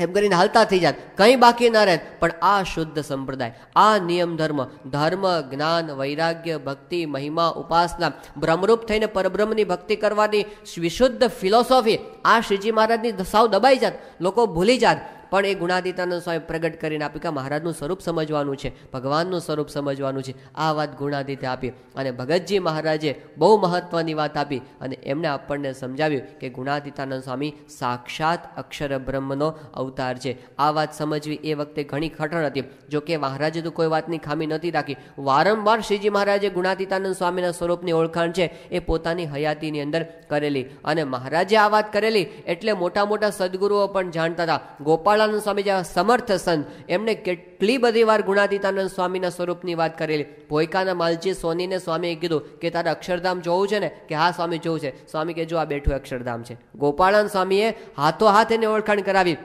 એમ કરીને હાલતા થઈ જાત કંઈ બાકી ના રહે પણ આ શુદ્ધ સંપ્રદાય આ નિયમ ધર્મ ધર્મ જ્ઞાન વૈરાગ્ય ભક્તિ મહિમા ઉપાસના બ્રહ્મરૂપ થઈને પરબ્રહ્મની ભક્તિ કરવાની વિશુદ્ધ ફિલોસોફી આ શ્રીજી મહારાજની સાવ દબાઈ જાત લોકો ભૂલી જાત પણ એ ગુણાદિતાનંદ સ્વામી પ્રગટ કરીને આપ્યું કે મહારાજનું સ્વરૂપ સમજવાનું છે ભગવાનનું સ્વરૂપ સમજવાનું છે આ વાત ગુણાદિતે આપી અને ભગતજી મહારાજે બહુ મહત્ત્વની વાત આપી અને એમણે આપણને સમજાવ્યું કે ગુણાદિતાનંદ સ્વામી સાક્ષાત અક્ષર બ્રહ્મનો અવતાર છે આ વાત સમજવી એ વખતે ઘણી ખટર હતી જોકે મહારાજે તો કોઈ વાતની ખામી નથી રાખી વારંવાર શ્રીજી મહારાજે ગુણાતીતાનંદ સ્વામીના સ્વરૂપની ઓળખાણ છે એ પોતાની હયાતીની અંદર કરેલી અને મહારાજે આ વાત કરેલી એટલે મોટા મોટા સદગુરુઓ પણ જાણતા હતા ગોપાલ જલાનંદ સ્વામી જેવા સમર્થ સંત એમને કેટલી બધી વાર ગુણાતીતાનંદ સ્વામીના સ્વરૂપની વાત કરેલી ભોયકાના માલજી સોનીને સ્વામીએ કીધું કે તારે અક્ષરધામ જોવું છે ને કે હા સ્વામી જોવું છે સ્વામી કે જો આ બેઠું અક્ષરધામ છે ગોપાળાન સ્વામીએ હાથો હાથ એને ઓળખાણ કરાવી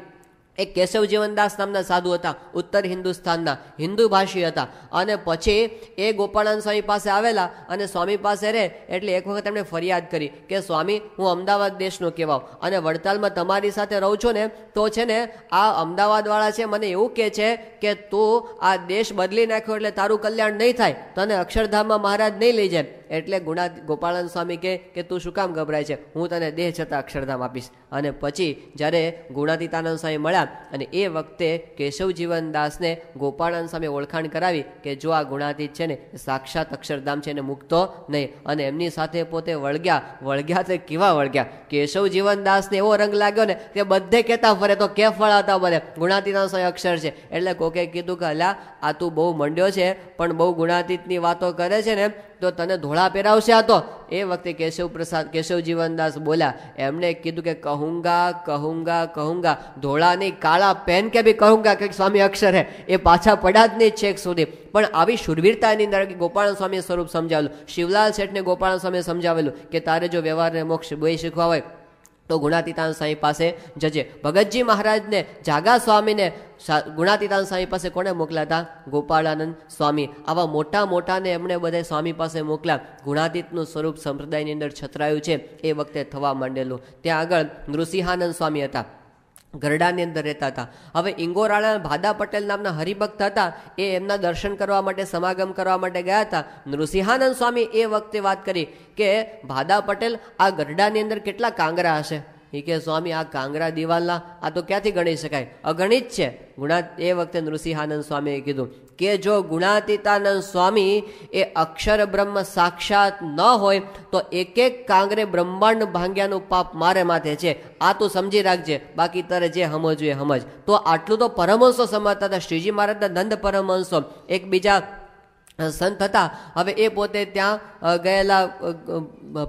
એક કેશવ જીવનદાસ નામના સાધુ હતા ઉત્તર હિન્દુસ્તાનના હિન્દુ ભાષી હતા અને પછી એ ગોપાળાન સ્વામી પાસે આવેલા અને સ્વામી પાસે રહે એટલે એક વખત એમણે ફરિયાદ કરી કે સ્વામી હું અમદાવાદ દેશનો કહેવાઉં અને વડતાલમાં તમારી સાથે રહું છું ને તો છે ને આ અમદાવાદવાળા છે મને એવું કહે છે કે તું આ દેશ બદલી નાખ્યો એટલે તારું કલ્યાણ નહીં થાય તને અક્ષરધામમાં મહારાજ નહીં લઈ જાય એટલે ગુણા ગોપાળાન સ્વામી કહે કે તું શું કામ ગભરાય છે હું તને દેહ છતાં અક્ષરધામ આપીશ અને પછી જ્યારે ગુણાતીતાનંદ સ્વામી મળ્યા અને એ વખતે કેશવજીવનદાસને ગોપાળાનંદ સ્વામી ઓળખાણ કરાવી કે જો આ ગુણાતીત છે ને સાક્ષાત અક્ષરધામ છે એને મૂકતો નહીં અને એમની સાથે પોતે વળગ્યા વળગ્યા તે કેવા વળગ્યા કેશવજીવનદાસને એવો રંગ લાગ્યો ને કે બધે કહેતા ફરે તો કે ફળાતા બધે ગુણાતીતાનંદ સ્વામી અક્ષર છે એટલે કોકે કીધું કે હલા આ તું બહુ મંડ્યો છે પણ બહુ ગુણાતીતની વાતો કરે છે ને તો તને ધોળા પહેરાવશે આ તો એ વખતે કેશવ પ્રસાદ કેશવ જીવનદાસ બોલ્યા એમણે કીધું કે કહુંગા કહુંગા કહુંગા ધોળા નહીં કાળા પેન કે બી કહુંગા કે સ્વામી અક્ષર હે એ પાછા પડ્યા જ નહીં છેક સુધી પણ આવી શુરવીરતાની અંદર ગોપાલ સ્વામી સ્વરૂપ સમજાવેલું શિવલાલ શેઠને ગોપાલ સ્વામી સમજાવેલું કે તારે જો વ્યવહારને મોક્ષ બોય શીખવા હોય તો ગુણાતીતાન સ્વામી પાસે જજે ભગતજી મહારાજને જાગા સ્વામીને ગુણાતીતાન સ્વામી પાસે કોને મોકલ્યા હતા ગોપાળાનંદ સ્વામી આવા મોટા મોટાને એમણે બધા સ્વામી પાસે મોકલ્યા ગુણાતીતનું સ્વરૂપ સંપ્રદાયની અંદર છતરાયું છે એ વખતે થવા માંડેલું ત્યાં આગળ નૃસિંહાનંદ સ્વામી હતા ગરડાની અંદર રહેતા હતા હવે ઇંગોરાળા ભાદા પટેલ નામના હરિભક્ત હતા એ એમના દર્શન કરવા માટે સમાગમ કરવા માટે ગયા હતા નૃસિંહાનંદ સ્વામી એ વખતે વાત કરી કે ભાદા પટેલ આ ગરડાની અંદર કેટલા કાંગરા હશે એ કે સ્વામી આ કાંગરા દિવાલના આ તો ક્યાંથી ગણી શકાય અગણિત છે ગુણા એ વખતે નૃસિંહાનંદ સ્વામીએ કીધું કે જો ગુણાતીતાનંદ સ્વામી એ અક્ષર બ્રહ્મ સાક્ષાત ન હોય તો એક એક કાંગરે બ્રહ્માંડ ભાંગ્યાનું પાપ મારે માથે છે આ તું સમજી રાખજે બાકી તારે જે સમજવું એ સમજ તો આટલું તો પરમહંસો સમાતા હતા શ્રીજી મહારાજના નંદ પરમહંસો એકબીજા સંત હતા હવે એ પોતે ત્યાં ગયેલા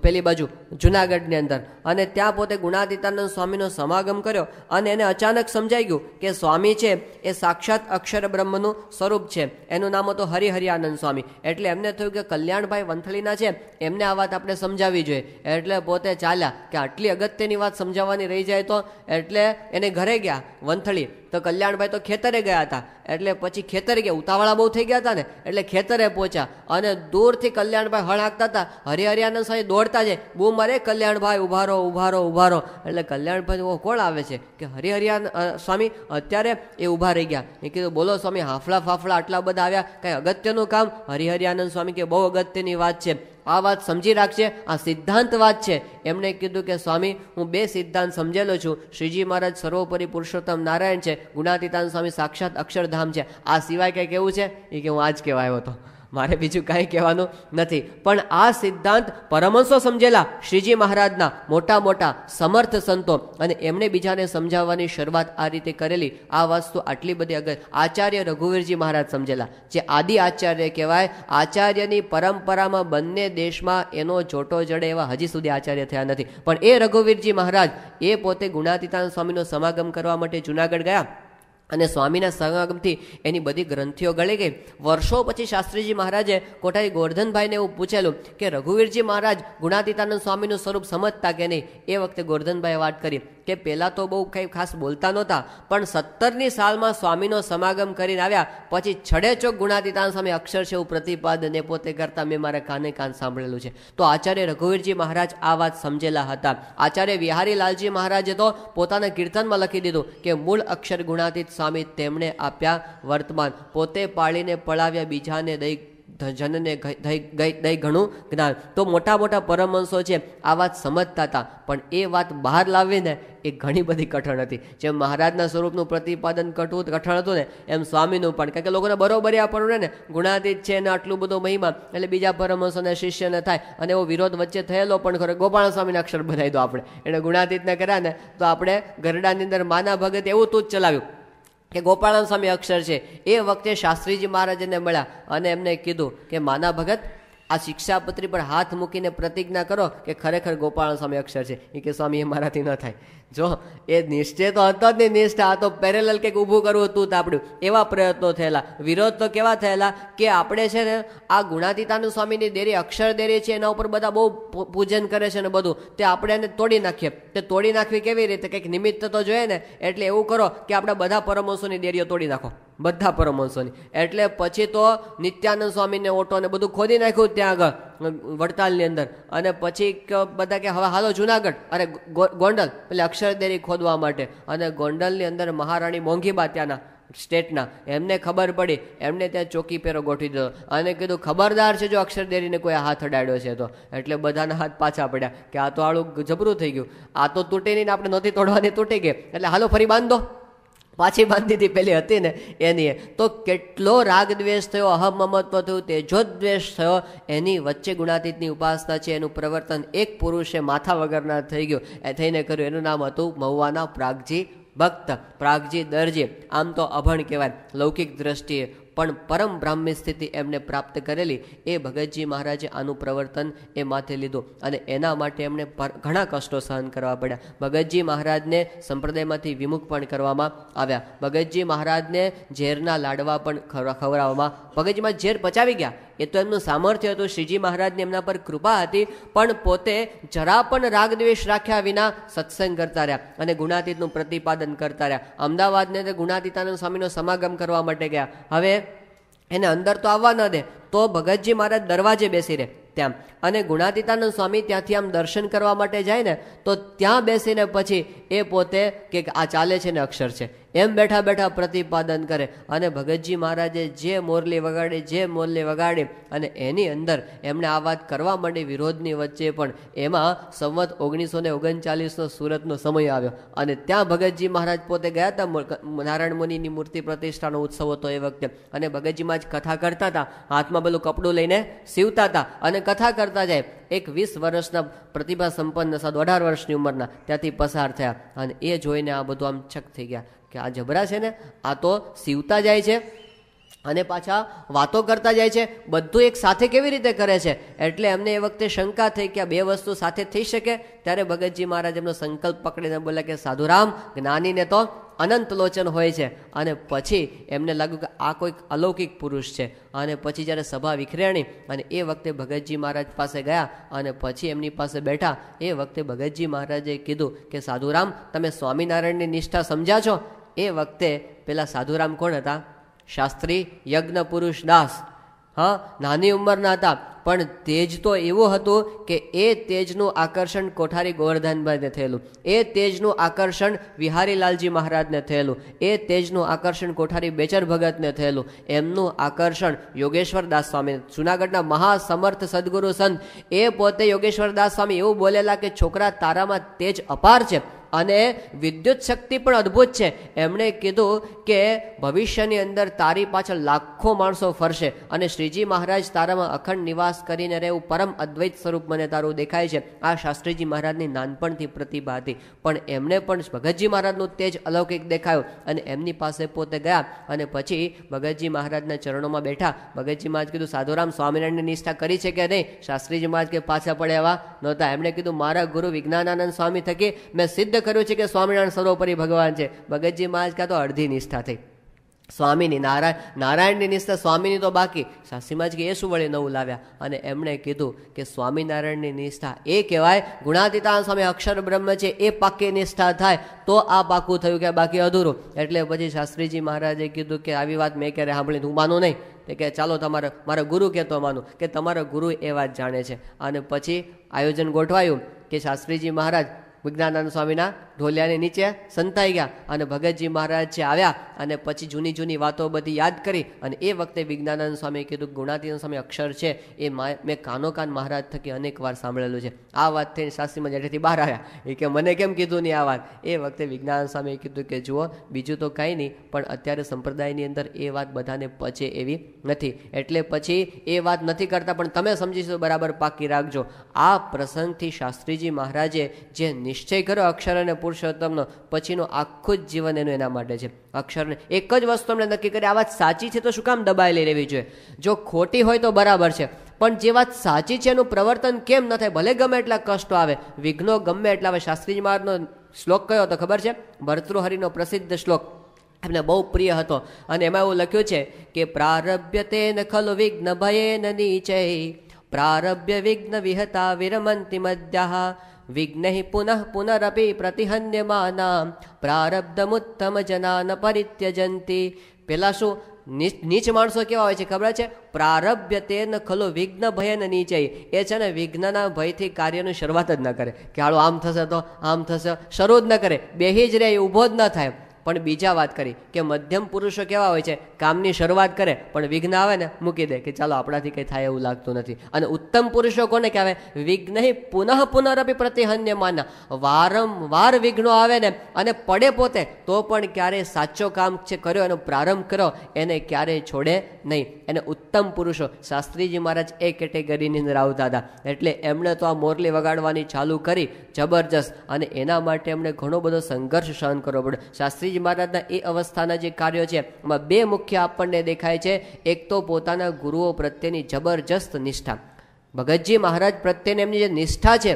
પેલી બાજુ જુનાગઢની અંદર અને ત્યાં પોતે ગુણાતીતાનંદ સ્વામીનો સમાગમ કર્યો અને એને અચાનક સમજાઈ ગયું કે સ્વામી છે એ સાક્ષાત અક્ષર બ્રહ્મનું સ્વરૂપ છે એનું નામ હતું હરિહરિયાનંદ સ્વામી એટલે એમને થયું કે કલ્યાણભાઈ વંથળીના છે એમને આ વાત આપણે સમજાવવી જોઈએ એટલે પોતે ચાલ્યા કે આટલી અગત્યની વાત સમજાવવાની રહી જાય તો એટલે એને ઘરે ગયા વંથળી તો કલ્યાણભાઈ તો ખેતરે ગયા હતા એટલે પછી ખેતરે ગયા ઉતાવળા બહુ થઈ ગયા હતા ને એટલે ખેતર ઘરે પહોંચ્યા અને દૂરથી કલ્યાણભાઈ હળાકતા હતા હરિહરિયાનંદ સ્વામી દોડતા જાય બૂમ મારે કલ્યાણભાઈ ઉભારો ઉભારો ઉભારો એટલે કલ્યાણભાઈ કોણ આવે છે કે હરિહરિયાન સ્વામી અત્યારે એ ઉભા રહી ગયા મેં કીધું બોલો સ્વામી હાફળા ફાફળા આટલા બધા આવ્યા કાંઈ અગત્યનું કામ હરિહરિયાનંદ સ્વામી કે બહુ અગત્યની વાત છે આ વાત સમજી રાખજે આ સિદ્ધાંત વાત છે એમણે કીધું કે સ્વામી હું બે સિદ્ધાંત સમજેલો છું શ્રીજી મહારાજ સર્વોપરી પુરુષોત્તમ નારાયણ છે ગુણાતીતાન સ્વામી સાક્ષાત અક્ષરધામ છે આ સિવાય કંઈક કેવું છે એ કે હું આજ કહેવાયો હતો મારે બીજું કાંઈ કહેવાનું નથી પણ આ સિદ્ધાંત પરમંશો સમજેલા શ્રીજી મહારાજના મોટા મોટા સમર્થ સંતો અને એમણે બીજાને સમજાવવાની શરૂઆત આ રીતે કરેલી આ વસ્તુ આટલી બધી અગર આચાર્ય રઘુવીરજી મહારાજ સમજેલા જે આદિ આચાર્ય કહેવાય આચાર્યની પરંપરામાં બંને દેશમાં એનો જોટો જડે એવા હજી સુધી આચાર્ય થયા નથી પણ એ રઘુવીરજી મહારાજ એ પોતે ગુણાતીતાન સ્વામીનો સમાગમ કરવા માટે જુનાગઢ ગયા અને સ્વામીના સંગમથી એની બધી ગ્રંથિઓ ગળી ગઈ વર્ષો પછી શાસ્ત્રીજી મહારાજે કોઠારી ગોરધનભાઈને એવું પૂછેલું કે રઘુવીરજી મહારાજ ગુણાતીતાનંદ સ્વામીનું સ્વરૂપ સમજતા કે નહીં એ વખતે ગોરધનભાઈએ વાત કરી કે પહેલાં તો બહુ કંઈ ખાસ બોલતા નહોતા પણ સત્તરની સાલમાં સ્વામીનો સમાગમ કરીને આવ્યા પછી છડે ચોક ગુણાતીતાન સામે પ્રતિપાદ પ્રતિપાદને પોતે કરતા મેં મારા કાને કાન સાંભળેલું છે તો આચાર્ય રઘુવીરજી મહારાજ આ વાત સમજેલા હતા આચાર્ય વિહારી લાલજી મહારાજે તો પોતાના કીર્તનમાં લખી દીધું કે મૂળ અક્ષર ગુણાતીત સ્વામી તેમણે આપ્યા વર્તમાન પોતે પાળીને પળાવ્યા બીજાને દઈ જનને દઈ ઘણું જ્ઞાન તો મોટા મોટા પરમહંસો છે આ વાત સમજતા હતા પણ એ વાત બહાર લાવીને એ ઘણી બધી કઠણ હતી જેમ મહારાજના સ્વરૂપનું પ્રતિપાદન કઠું કઠણ હતું ને એમ સ્વામીનું પણ કારણ કે લોકોને બરોબર આપણું ને ગુણાતીત છે ને આટલું બધો મહિમા એટલે બીજા પરમહંસોને શિષ્યને થાય અને એવો વિરોધ વચ્ચે થયેલો પણ ખરો ગોપાલ સ્વામીના અક્ષર બનાવી દો આપણે એને ગુણાતીતને કર્યા ને તો આપણે ગરડાની અંદર માના ભગત એવું તું જ ચલાવ્યું કે ગોપાળન સ્વામી અક્ષર છે એ વખતે શાસ્ત્રીજી મહારાજને મળ્યા અને એમને કીધું કે માના ભગત આ શિક્ષાપત્રી પર હાથ મૂકીને પ્રતિજ્ઞા કરો કે ખરેખર ગોપાળન સ્વામી અક્ષર છે એ કે સ્વામી એ મારાથી ન થાય જો એ નિશ્ચય તો હતો જ નહીં નિષ્ઠા તો પેરેલલ કંઈક ઊભું કરવું હતું તો આપણું એવા પ્રયત્નો થયેલા વિરોધ તો કેવા થયેલા કે આપણે છે ને આ ગુણાતીતાનું સ્વામીની દેરી અક્ષર દેરી છે એના ઉપર બધા બહુ પૂજન કરે છે ને બધું તે આપણે એને તોડી નાખીએ તે તોડી નાખવી કેવી રીતે કંઈક નિમિત્ત તો જોઈએ ને એટલે એવું કરો કે આપણે બધા પરમહંસોની દેરીઓ તોડી નાખો બધા પરમહંસોની એટલે પછી તો નિત્યાનંદ સ્વામીને ઓટો ને બધું ખોદી નાખ્યું ત્યાં આગળ વડતાલની અંદર અને પછી બધા કે હવે હાલો જુનાગઢ અરે ગોંડલ એટલે અક્ષર અક્ષરદેરી ખોદવા માટે અને ગોંડલની અંદર મહારાણી મોંઘીબા ત્યાંના સ્ટેટના એમને ખબર પડી એમને ત્યાં ચોકી પેરો ગોઠવી દીધો અને કીધું ખબરદાર છે જો અક્ષરદેરીને કોઈ હાથ અડાડ્યો છે તો એટલે બધાના હાથ પાછા પડ્યા કે આ તો આળું જબરું થઈ ગયું આ તો તૂટે નહીં ને આપણે નથી તોડવાની તૂટી ગઈ એટલે હાલો ફરી બાંધો પાછી બાંધી હતી પેલી હતી ને એની તો કેટલો રાગ દ્વેષ થયો અહમ મમત્વતું તેજો દ્વેષ થયો એની વચ્ચે ગુણાતીતની ઉપાસના છે એનું પ્રવર્તન એક પુરુષે માથા વગરના થઈ ગયું એ થઈને કર્યું એનું નામ હતું મહુવાના પ્રાગજી ભક્ત પ્રાગજી દરજી આમ તો અભણ કહેવાય લૌકિક દ્રષ્ટિએ પણ પરમ બ્રાહ્મી સ્થિતિ એમને પ્રાપ્ત કરેલી એ ભગતજી મહારાજે આનું પ્રવર્તન એ માથે લીધું અને એના માટે એમને ઘણા કષ્ટો સહન કરવા પડ્યા ભગતજી મહારાજને સંપ્રદાયમાંથી વિમુખ પણ કરવામાં આવ્યા ભગતજી મહારાજને ઝેરના લાડવા પણ ખવડાવવામાં ભગતજીમાં ઝેર પચાવી ગયા એ તો એમનું સામર્થ્ય હતું શ્રીજી મહારાજની એમના પર કૃપા હતી પણ પોતે જરા પણ રાગદ્વેષ રાખ્યા વિના સત્સંગ કરતા રહ્યા અને ગુણાતીતનું પ્રતિપાદન કરતા રહ્યા અમદાવાદને તે ગુણાતીતાનંદ સ્વામીનો સમાગમ કરવા માટે ગયા હવે એને અંદર તો આવવા ન દે તો ભગતજી મહારાજ દરવાજે બેસી રહે ત્યાં અને ગુણાતીતાનંદ સ્વામી ત્યાંથી આમ દર્શન કરવા માટે જાય ને તો ત્યાં બેસીને પછી એ પોતે કે આ ચાલે છે ને અક્ષર છે એમ બેઠા બેઠા પ્રતિપાદન કરે અને ભગતજી મહારાજે જે મોરલી વગાડી જે મોરલી વગાડી અને એની અંદર એમણે આ વાત કરવા માંડી વિરોધની વચ્ચે પણ એમાં સંવત ઓગણીસો ને ઓગણચાલીસનો સુરતનો સમય આવ્યો અને ત્યાં ભગતજી મહારાજ પોતે ગયા હતા નારાયણ મુનિની મૂર્તિ પ્રતિષ્ઠાનો ઉત્સવ હતો એ વખતે અને ભગતજીમાં જ કથા કરતા હતા હાથમાં પેલું કપડું લઈને સીવતા હતા અને કથા કરતા જાય એક વીસ વર્ષના પ્રતિભા સંપન્ન સાધુ અઢાર વર્ષની ઉંમરના ત્યાંથી પસાર થયા અને એ જોઈને આ બધું આમ છક થઈ ગયા કે આ જબરા છે ને આ તો સીવતા જાય છે અને પાછા વાતો કરતા જાય છે બધું એક સાથે કેવી રીતે કરે છે એટલે એમને એ વખતે શંકા થઈ કે આ બે વસ્તુ સાથે થઈ શકે ત્યારે ભગતજી મહારાજ એમનો સંકલ્પ પકડીને બોલે કે સાધુરામ જ્ઞાનીને તો અનંત લોચન હોય છે અને પછી એમને લાગ્યું કે આ કોઈક અલૌકિક પુરુષ છે અને પછી જ્યારે સભા વિખરેણી અને એ વખતે ભગતજી મહારાજ પાસે ગયા અને પછી એમની પાસે બેઠા એ વખતે ભગતજી મહારાજે કીધું કે સાધુરામ તમે સ્વામિનારાયણની નિષ્ઠા સમજ્યા છો એ વખતે પેલા સાધુરામ કોણ હતા શાસ્ત્રી યજ્ઞ પુરુષ દાસ હા નાની ઉંમરના હતા પણ તેજ તો એવું હતું કે એ તેજનું આકર્ષણ કોઠારી ગોવર્ધનભાઈને થયેલું એ તેજનું આકર્ષણ વિહારીલાલજી મહારાજને થયેલું એ તેજનું આકર્ષણ કોઠારી બેચર ભગતને થયેલું એમનું આકર્ષણ યોગેશ્વર દાસ સ્વામી જુનાગઢના મહાસમર્થ સદગુરુ સંત એ પોતે યોગેશ્વર દાસ સ્વામી એવું બોલેલા કે છોકરા તારામાં તેજ અપાર છે અને વિદ્યુત શક્તિ પણ અદ્ભુત છે એમણે કીધું કે ભવિષ્યની અંદર તારી પાછળ લાખો માણસો ફરશે અને શ્રીજી મહારાજ તારામાં અખંડ નિવાસ કરીને રહેવું પરમ અદ્વૈત સ્વરૂપ મને તારું દેખાય છે આ શાસ્ત્રીજી મહારાજની નાનપણથી પ્રતિભા હતી પણ એમણે પણ ભગતજી મહારાજનું તેજ અલૌકિક દેખાયું અને એમની પાસે પોતે ગયા અને પછી ભગતજી મહારાજના ચરણોમાં બેઠા ભગતજી મહારાજ કીધું સાધુરામ સ્વામિનારાયણની નિષ્ઠા કરી છે કે નહીં શાસ્ત્રીજી મહારાજ કે પાછા પડ્યા એવા નહોતા એમણે કીધું મારા ગુરુ વિજ્ઞાનાનંદ સ્વામી થકી મેં સિદ્ધ સિદ્ધ કર્યું છે કે સ્વામિનારાયણ સર્વોપરી ભગવાન છે ભગતજી મહારાજ કાં તો અડધી નિષ્ઠા થઈ સ્વામીની નારાયણ નારાયણની નિષ્ઠા સ્વામીની તો બાકી જ કે એ શું વળી નવું લાવ્યા અને એમણે કીધું કે સ્વામિનારાયણની નિષ્ઠા એ કહેવાય ગુણાતીતાન સ્વામી અક્ષર બ્રહ્મ છે એ પાકી નિષ્ઠા થાય તો આ પાકું થયું કે બાકી અધૂરું એટલે પછી શાસ્ત્રીજી મહારાજે કીધું કે આવી વાત મેં ક્યારે સાંભળી હું માનું નહીં તે કે ચાલો તમારે મારા ગુરુ કહેતો માનું કે તમારો ગુરુ એ વાત જાણે છે અને પછી આયોજન ગોઠવાયું કે શાસ્ત્રીજી મહારાજ વિજ્ઞાનંદ સ્વામીના ઢોલિયાની નીચે સંતાઈ ગયા અને ભગતજી મહારાજ જે આવ્યા અને પછી જૂની જૂની વાતો બધી યાદ કરી અને એ વખતે વિજ્ઞાનાનંદ સ્વામીએ કીધું ગુણાતીન સ્વામી અક્ષર છે એ મેં કાનો કાન મહારાજ થકી અનેક વાર સાંભળેલું છે આ વાત થઈને શાસ્ત્રીમાં જેઠેથી બહાર આવ્યા એ કે મને કેમ કીધું નહીં આ વાત એ વખતે વિજ્ઞાન સ્વામીએ કીધું કે જુઓ બીજું તો કાંઈ નહીં પણ અત્યારે સંપ્રદાયની અંદર એ વાત બધાને પચે એવી નથી એટલે પછી એ વાત નથી કરતા પણ તમે સમજીશો બરાબર પાકી રાખજો આ પ્રસંગથી શાસ્ત્રીજી મહારાજે જે નિશ નિશ્ચય કરો અક્ષર અને પુરુષોત્તમનો પછીનું આખું જ જીવન એનું એના માટે છે અક્ષરને એક જ વસ્તુ અમને નક્કી કરી આ વાત સાચી છે તો શું કામ દબાઈ લઈ લેવી જોઈએ જો ખોટી હોય તો બરાબર છે પણ જે વાત સાચી છે એનું પ્રવર્તન કેમ ન થાય ભલે ગમે એટલા કષ્ટો આવે વિઘ્નો ગમે એટલા આવે શાસ્ત્રીજી મહારાજનો શ્લોક કયો હતો ખબર છે ભર્તૃહરિનો પ્રસિદ્ધ શ્લોક એમને બહુ પ્રિય હતો અને એમાં એવું લખ્યું છે કે પ્રારભ્ય તેન ખલુ વિઘ્ન ભયે નીચય પ્રારભ્ય વિઘ્ન વિહતા વિરમંતી મધ્યા વિઘ્નૈ પુનઃ પુનરપી પ્રતિહન્યમાના પ્રારબ્ધમુત્તમ જનાન પરિત્યજંતી પેલા શું નીચ માણસો કેવા હોય છે ખબર છે પ્રારભ્ય તે ન ખલો વિઘ્ન ભયન નીચે એ છે ને વિઘ્નના ભયથી કાર્યની શરૂઆત જ ન કરે કે હાલો આમ થશે તો આમ થશે શરૂ જ ન કરે બેહી જ રહે ઊભો જ ન થાય પણ બીજા વાત કરી કે મધ્યમ પુરુષો કેવા હોય છે કામની શરૂઆત કરે પણ વિઘ્ન આવે ને મૂકી દે કે ચાલો આપણાથી કંઈ થાય એવું લાગતું નથી અને ઉત્તમ પુરુષો કોને કહેવાય વિઘ્ન પુનઃ પુનરપી પ્રતિહન્ય માના વારંવાર વિઘ્નો આવે ને અને પડે પોતે તો પણ ક્યારેય સાચો કામ છે કર્યો એનો પ્રારંભ કરો એને ક્યારેય છોડે નહીં એને ઉત્તમ પુરુષો શાસ્ત્રીજી મહારાજ એ કેટેગરીની અંદર આવતા હતા એટલે એમણે તો આ મોરલી વગાડવાની ચાલુ કરી જબરજસ્ત અને એના માટે એમણે ઘણો બધો સંઘર્ષ સહન કરવો પડ્યો શાસ્ત્રીજી સ્વામીજી મહારાજના એ અવસ્થાના જે કાર્યો છે એમાં બે મુખ્ય આપણને દેખાય છે એક તો પોતાના ગુરુઓ પ્રત્યેની જબરજસ્ત નિષ્ઠા ભગતજી મહારાજ પ્રત્યેની એમની જે નિષ્ઠા છે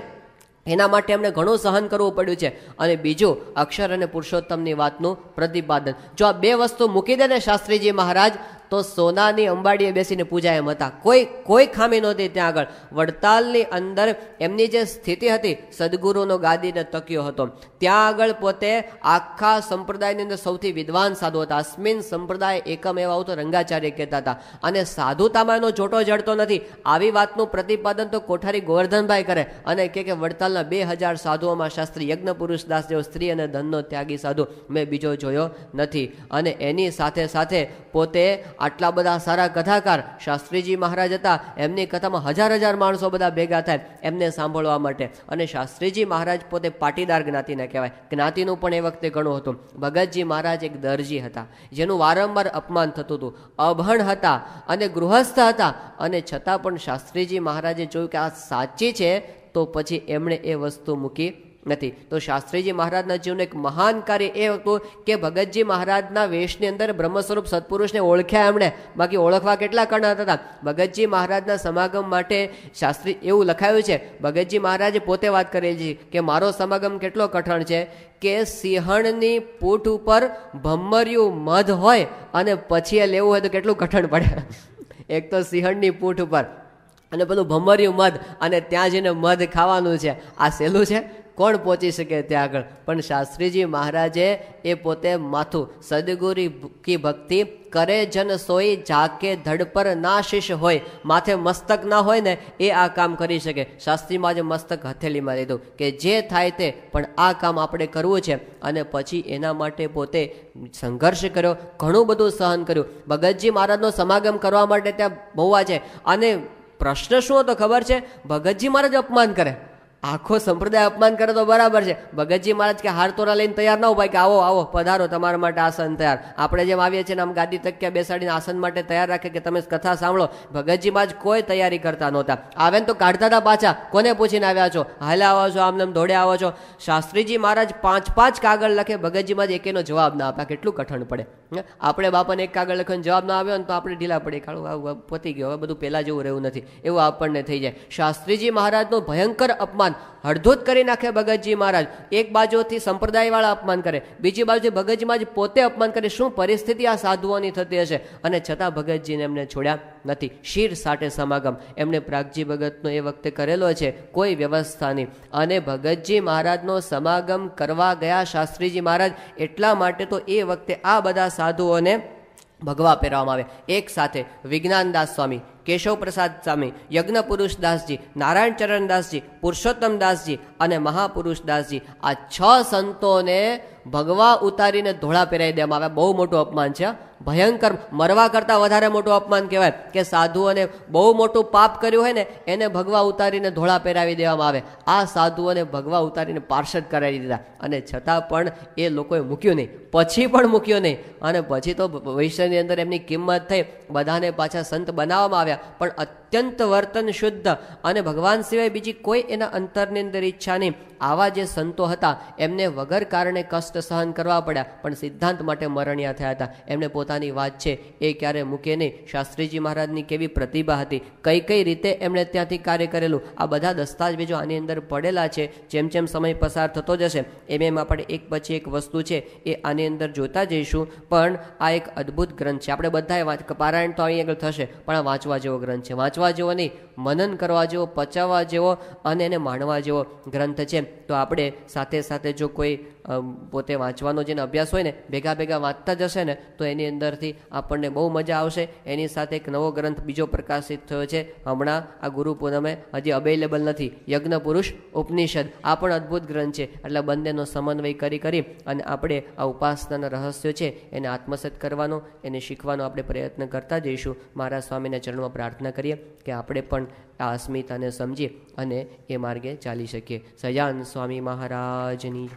એના માટે એમને ઘણું સહન કરવું પડ્યું છે અને બીજું અક્ષર અને પુરુષોત્તમની વાતનું પ્રતિપાદન જો આ બે વસ્તુ મૂકી દે ને શાસ્ત્રીજી મહારાજ તો સોનાની અંબાડીએ બેસીને પૂજા એમ હતા કોઈ કોઈ ખામી નહોતી ત્યાં આગળ વડતાલની અંદર એમની જે સ્થિતિ હતી સદગુરુનો ગાદીને તક્યો હતો ત્યાં આગળ પોતે આખા સંપ્રદાયની અંદર સૌથી વિદ્વાન સાધુ હતા અસ્મિન સંપ્રદાય એકમ એવા તો રંગાચાર્ય કહેતા હતા અને સાધુતામાં એનો જોટો જડતો નથી આવી વાતનું પ્રતિપાદન તો કોઠારી ગોવર્ધનભાઈ કરે અને કે કે વડતાલના બે હજાર સાધુઓમાં શાસ્ત્રી યજ્ઞ પુરુષ દાસ જેવો સ્ત્રી અને ધનનો ત્યાગી સાધુ મેં બીજો જોયો નથી અને એની સાથે સાથે પોતે આટલા બધા સારા કથાકાર શાસ્ત્રીજી મહારાજ હતા એમની કથામાં હજાર હજાર માણસો બધા ભેગા થાય એમને સાંભળવા માટે અને શાસ્ત્રીજી મહારાજ પોતે પાટીદાર જ્ઞાતિને કહેવાય જ્ઞાતિનું પણ એ વખતે ઘણું હતું ભગતજી મહારાજ એક દરજી હતા જેનું વારંવાર અપમાન થતું હતું અભણ હતા અને ગૃહસ્થ હતા અને છતાં પણ શાસ્ત્રીજી મહારાજે જોયું કે આ સાચી છે તો પછી એમણે એ વસ્તુ મૂકી નથી તો શાસ્ત્રીજી મહારાજના જીવનું એક મહાન કાર્ય એ હતું કે ભગતજી મહારાજના વેશની અંદર બ્રહ્મ સ્વરૂપ સત્પુરુષને ઓળખ્યા એમણે બાકી ઓળખવા કેટલા કણા હતા ભગતજી મહારાજના સમાગમ માટે શાસ્ત્રી એવું લખાયું છે ભગતજી મહારાજે પોતે વાત કરેલી છે કે મારો સમાગમ કેટલો કઠણ છે કે સિંહણની પૂઠ ઉપર ભમર્યું મધ હોય અને પછી એ લેવું હોય તો કેટલું કઠણ પડે એક તો સિંહણની પૂઠ ઉપર અને પેલું ભમરિયું મધ અને ત્યાં જઈને મધ ખાવાનું છે આ સહેલું છે કોણ પહોંચી શકે ત્યાં આગળ પણ શાસ્ત્રીજી મહારાજે એ પોતે માથું સદગુરી કી ભક્તિ કરે જન સોઈ જાકે ધડ પર ના શીશ હોય માથે મસ્તક ના હોય ને એ આ કામ કરી શકે શાસ્ત્રીમાં જે મસ્તક હથેલીમાં લીધું કે જે થાય તે પણ આ કામ આપણે કરવું છે અને પછી એના માટે પોતે સંઘર્ષ કર્યો ઘણું બધું સહન કર્યું ભગતજી મહારાજનો સમાગમ કરવા માટે ત્યાં બહુવા છે અને પ્રશ્ન શું હતો ખબર છે ભગતજી મહારાજ અપમાન કરે આખો સંપ્રદાય અપમાન કરે તો બરાબર છે ભગતજી મહારાજ કે હારતોરા લઈને તૈયાર ન હોય કે આવો આવો પધારો તમારા માટે આસન તૈયાર આપણે જેમ આવીએ છીએ આમ ગાદી તક્યા બેસાડીને આસન માટે તૈયાર રાખે કે તમે કથા સાંભળો ભગતજી મહારાજ કોઈ તૈયારી કરતા નહોતા આવે ને તો કાઢતા હતા પાછા કોને પૂછીને આવ્યા છો હાલે આવો છો આમને આમ દોડે આવો છો શાસ્ત્રીજી મહારાજ પાંચ પાંચ કાગળ લખે ભગતજી મહારાજ એકેનો જવાબ ના આપ્યા કેટલું કઠણ પડે આપણે બાપાને એક કાગળ લખવાનો જવાબ ના આવ્યો ને તો આપણે ઢીલા પડે કાળું પતી ગયો હવે બધું પહેલાં જેવું રહેવું નથી એવું આપણને થઈ જાય શાસ્ત્રીજી મહારાજનું ભયંકર અપમાન અપમાન હળધોત કરી નાખે ભગતજી મહારાજ એક બાજુથી સંપ્રદાયવાળા અપમાન કરે બીજી બાજુ ભગતજીમાં જ પોતે અપમાન કરે શું પરિસ્થિતિ આ સાધુઓની થતી હશે અને છતાં ભગતજીને એમને છોડ્યા નથી શીર સાટે સમાગમ એમણે પ્રાગજી ભગતનો એ વખતે કરેલો છે કોઈ વ્યવસ્થાની અને ભગતજી મહારાજનો સમાગમ કરવા ગયા શાસ્ત્રીજી મહારાજ એટલા માટે તો એ વખતે આ બધા સાધુઓને ભગવા પહેરવામાં આવે એક સાથે વિજ્ઞાનદાસ સ્વામી કેશવ પ્રસાદ સ્વામી યજ્ઞ પુરુષ નારાયણ ચરણદાસજી દાસજી દાસજી અને મહાપુરુષદાસજી આ છ સંતોને ભગવા ઉતારીને ધોળા પહેરાવી દેવામાં આવે બહુ મોટું અપમાન છે ભયંકર મરવા કરતાં વધારે મોટું અપમાન કહેવાય કે સાધુઓને બહુ મોટું પાપ કર્યું હોય ને એને ભગવા ઉતારીને ધોળા પહેરાવી દેવામાં આવે આ સાધુઓને ભગવા ઉતારીને પાર્ષદ કરાવી દીધા અને છતાં પણ એ લોકોએ મૂક્યું નહીં પછી પણ મૂક્યું નહીં અને પછી તો ભવિષ્યની અંદર એમની કિંમત થઈ બધાને પાછા સંત બનાવવામાં આવ્યા આવ્યા પણ અત્યંત વર્તન શુદ્ધ અને ભગવાન સિવાય બીજી કોઈ એના અંતરની અંદર ઈચ્છા નહીં આવા જે સંતો હતા એમને વગર કારણે કષ્ટ સહન કરવા પડ્યા પણ સિદ્ધાંત માટે મરણીયા થયા હતા એમને પોતાની વાત છે એ ક્યારે મૂકે નહીં શાસ્ત્રીજી મહારાજની કેવી પ્રતિભા હતી કઈ કઈ રીતે એમણે ત્યાંથી કાર્ય કરેલું આ બધા દસ્તાવેજો આની અંદર પડેલા છે જેમ જેમ સમય પસાર થતો જશે એમ એમ આપણે એક પછી એક વસ્તુ છે એ આની અંદર જોતા જઈશું પણ આ એક અદ્ભુત ગ્રંથ છે આપણે બધાએ પારાયણ તો અહીં આગળ થશે પણ આ વાંચવા જેવો ગ્રંથ છે વાંચવા વાંચવા જેવો નહીં મનન કરવા જેવો પચાવવા જેવો અને એને માણવા જેવો ગ્રંથ છે તો આપણે સાથે સાથે જો કોઈ પોતે વાંચવાનો જેને અભ્યાસ હોય ને ભેગા ભેગા વાંચતા જશે ને તો એની અંદરથી આપણને બહુ મજા આવશે એની સાથે એક નવો ગ્રંથ બીજો પ્રકાશિત થયો છે હમણાં આ ગુરુ પૂનમે હજી અવેલેબલ નથી યજ્ઞ પુરુષ ઉપનિષદ આ પણ અદ્ભુત ગ્રંથ છે એટલે બંનેનો સમન્વય કરી કરી અને આપણે આ ઉપાસનાના રહસ્યો છે એને આત્મસત કરવાનો એને શીખવાનો આપણે પ્રયત્ન કરતા જઈશું મારા સ્વામીના ચરણમાં પ્રાર્થના કરીએ કે આપણે પણ આ અસ્મિતાને સમજી અને એ માર્ગે ચાલી શકીએ સજાન સ્વામી મહારાજની